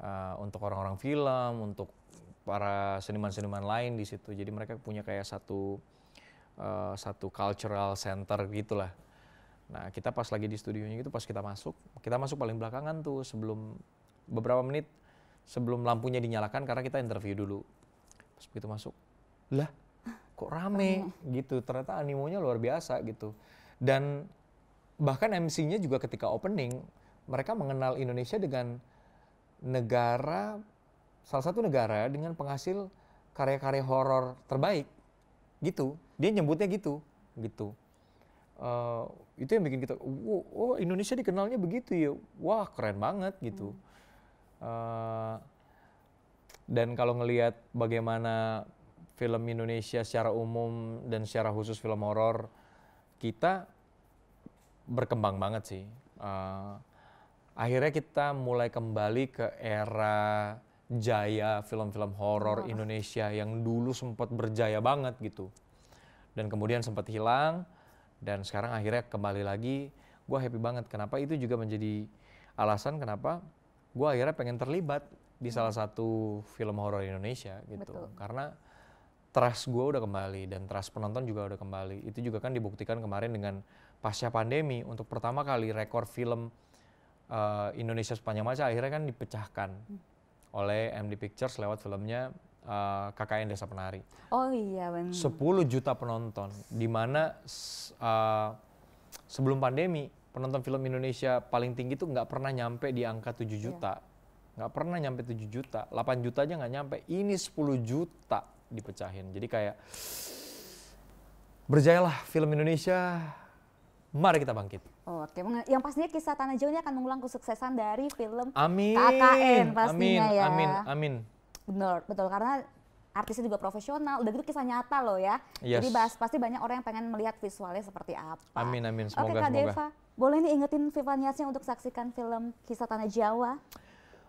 uh, untuk orang-orang film untuk para seniman-seniman lain di situ jadi mereka punya kayak satu uh, satu cultural center gitulah nah kita pas lagi di studionya gitu pas kita masuk kita masuk paling belakangan tuh sebelum beberapa menit sebelum lampunya dinyalakan karena kita interview dulu pas begitu masuk lah kok rame gitu ternyata animonya luar biasa gitu dan bahkan MC-nya juga ketika opening mereka mengenal Indonesia dengan negara salah satu negara dengan penghasil karya-karya horor terbaik gitu dia nyebutnya gitu gitu uh, itu yang bikin kita oh, oh Indonesia dikenalnya begitu ya wah keren banget gitu uh, dan kalau ngelihat bagaimana film Indonesia secara umum dan secara khusus film horor kita berkembang banget sih. Uh, akhirnya kita mulai kembali ke era jaya film-film horor oh. Indonesia yang dulu sempat berjaya banget gitu. Dan kemudian sempat hilang dan sekarang akhirnya kembali lagi. Gue happy banget. Kenapa itu juga menjadi alasan kenapa gue akhirnya pengen terlibat di hmm. salah satu film horor Indonesia gitu. Betul. Karena trust gue udah kembali dan trust penonton juga udah kembali. Itu juga kan dibuktikan kemarin dengan pasca pandemi untuk pertama kali rekor film uh, Indonesia sepanjang masa akhirnya kan dipecahkan oleh MD Pictures lewat filmnya uh, eh, KKN Desa Penari. Oh iya benar. 10 juta penonton di mana uh, sebelum pandemi penonton film Indonesia paling tinggi itu nggak pernah nyampe di angka 7 iya. juta. nggak pernah nyampe 7 juta, 8 juta aja nggak nyampe. Ini 10 juta dipecahin. Jadi kayak berjayalah film Indonesia Mari kita bangkit. Oke, okay. yang pastinya kisah Tanah jawa ini akan mengulang kesuksesan dari film amin. KKN pastinya amin, ya. Amin, amin. Benar, betul karena artisnya juga profesional, udah gitu kisah nyata loh ya. Yes. Jadi bahas, pasti banyak orang yang pengen melihat visualnya seperti apa. Amin, amin. Semoga, Oke Kak semoga. Deva, boleh nih ingetin Niasnya untuk saksikan film kisah Tanah Jawa?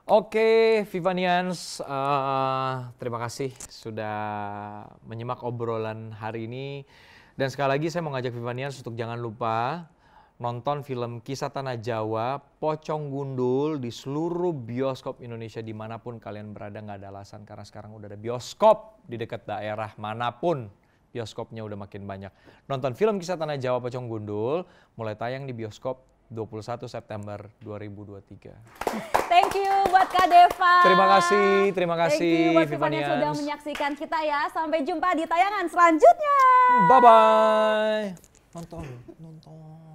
Oke, Vivanians, uh, eh, terima kasih sudah menyimak obrolan hari ini. Dan sekali lagi saya mau ngajak Vivanians untuk jangan lupa nonton film Kisah Tanah Jawa, Pocong Gundul di seluruh bioskop Indonesia dimanapun kalian berada nggak ada alasan karena sekarang udah ada bioskop di dekat daerah manapun bioskopnya udah makin banyak. Nonton film Kisah Tanah Jawa Pocong Gundul mulai tayang di bioskop 21 September 2023. Thank you buat Kak Deva. Terima kasih, terima kasih Thank you buat sudah menyaksikan kita ya. Sampai jumpa di tayangan selanjutnya. Bye bye. Nonton, nonton.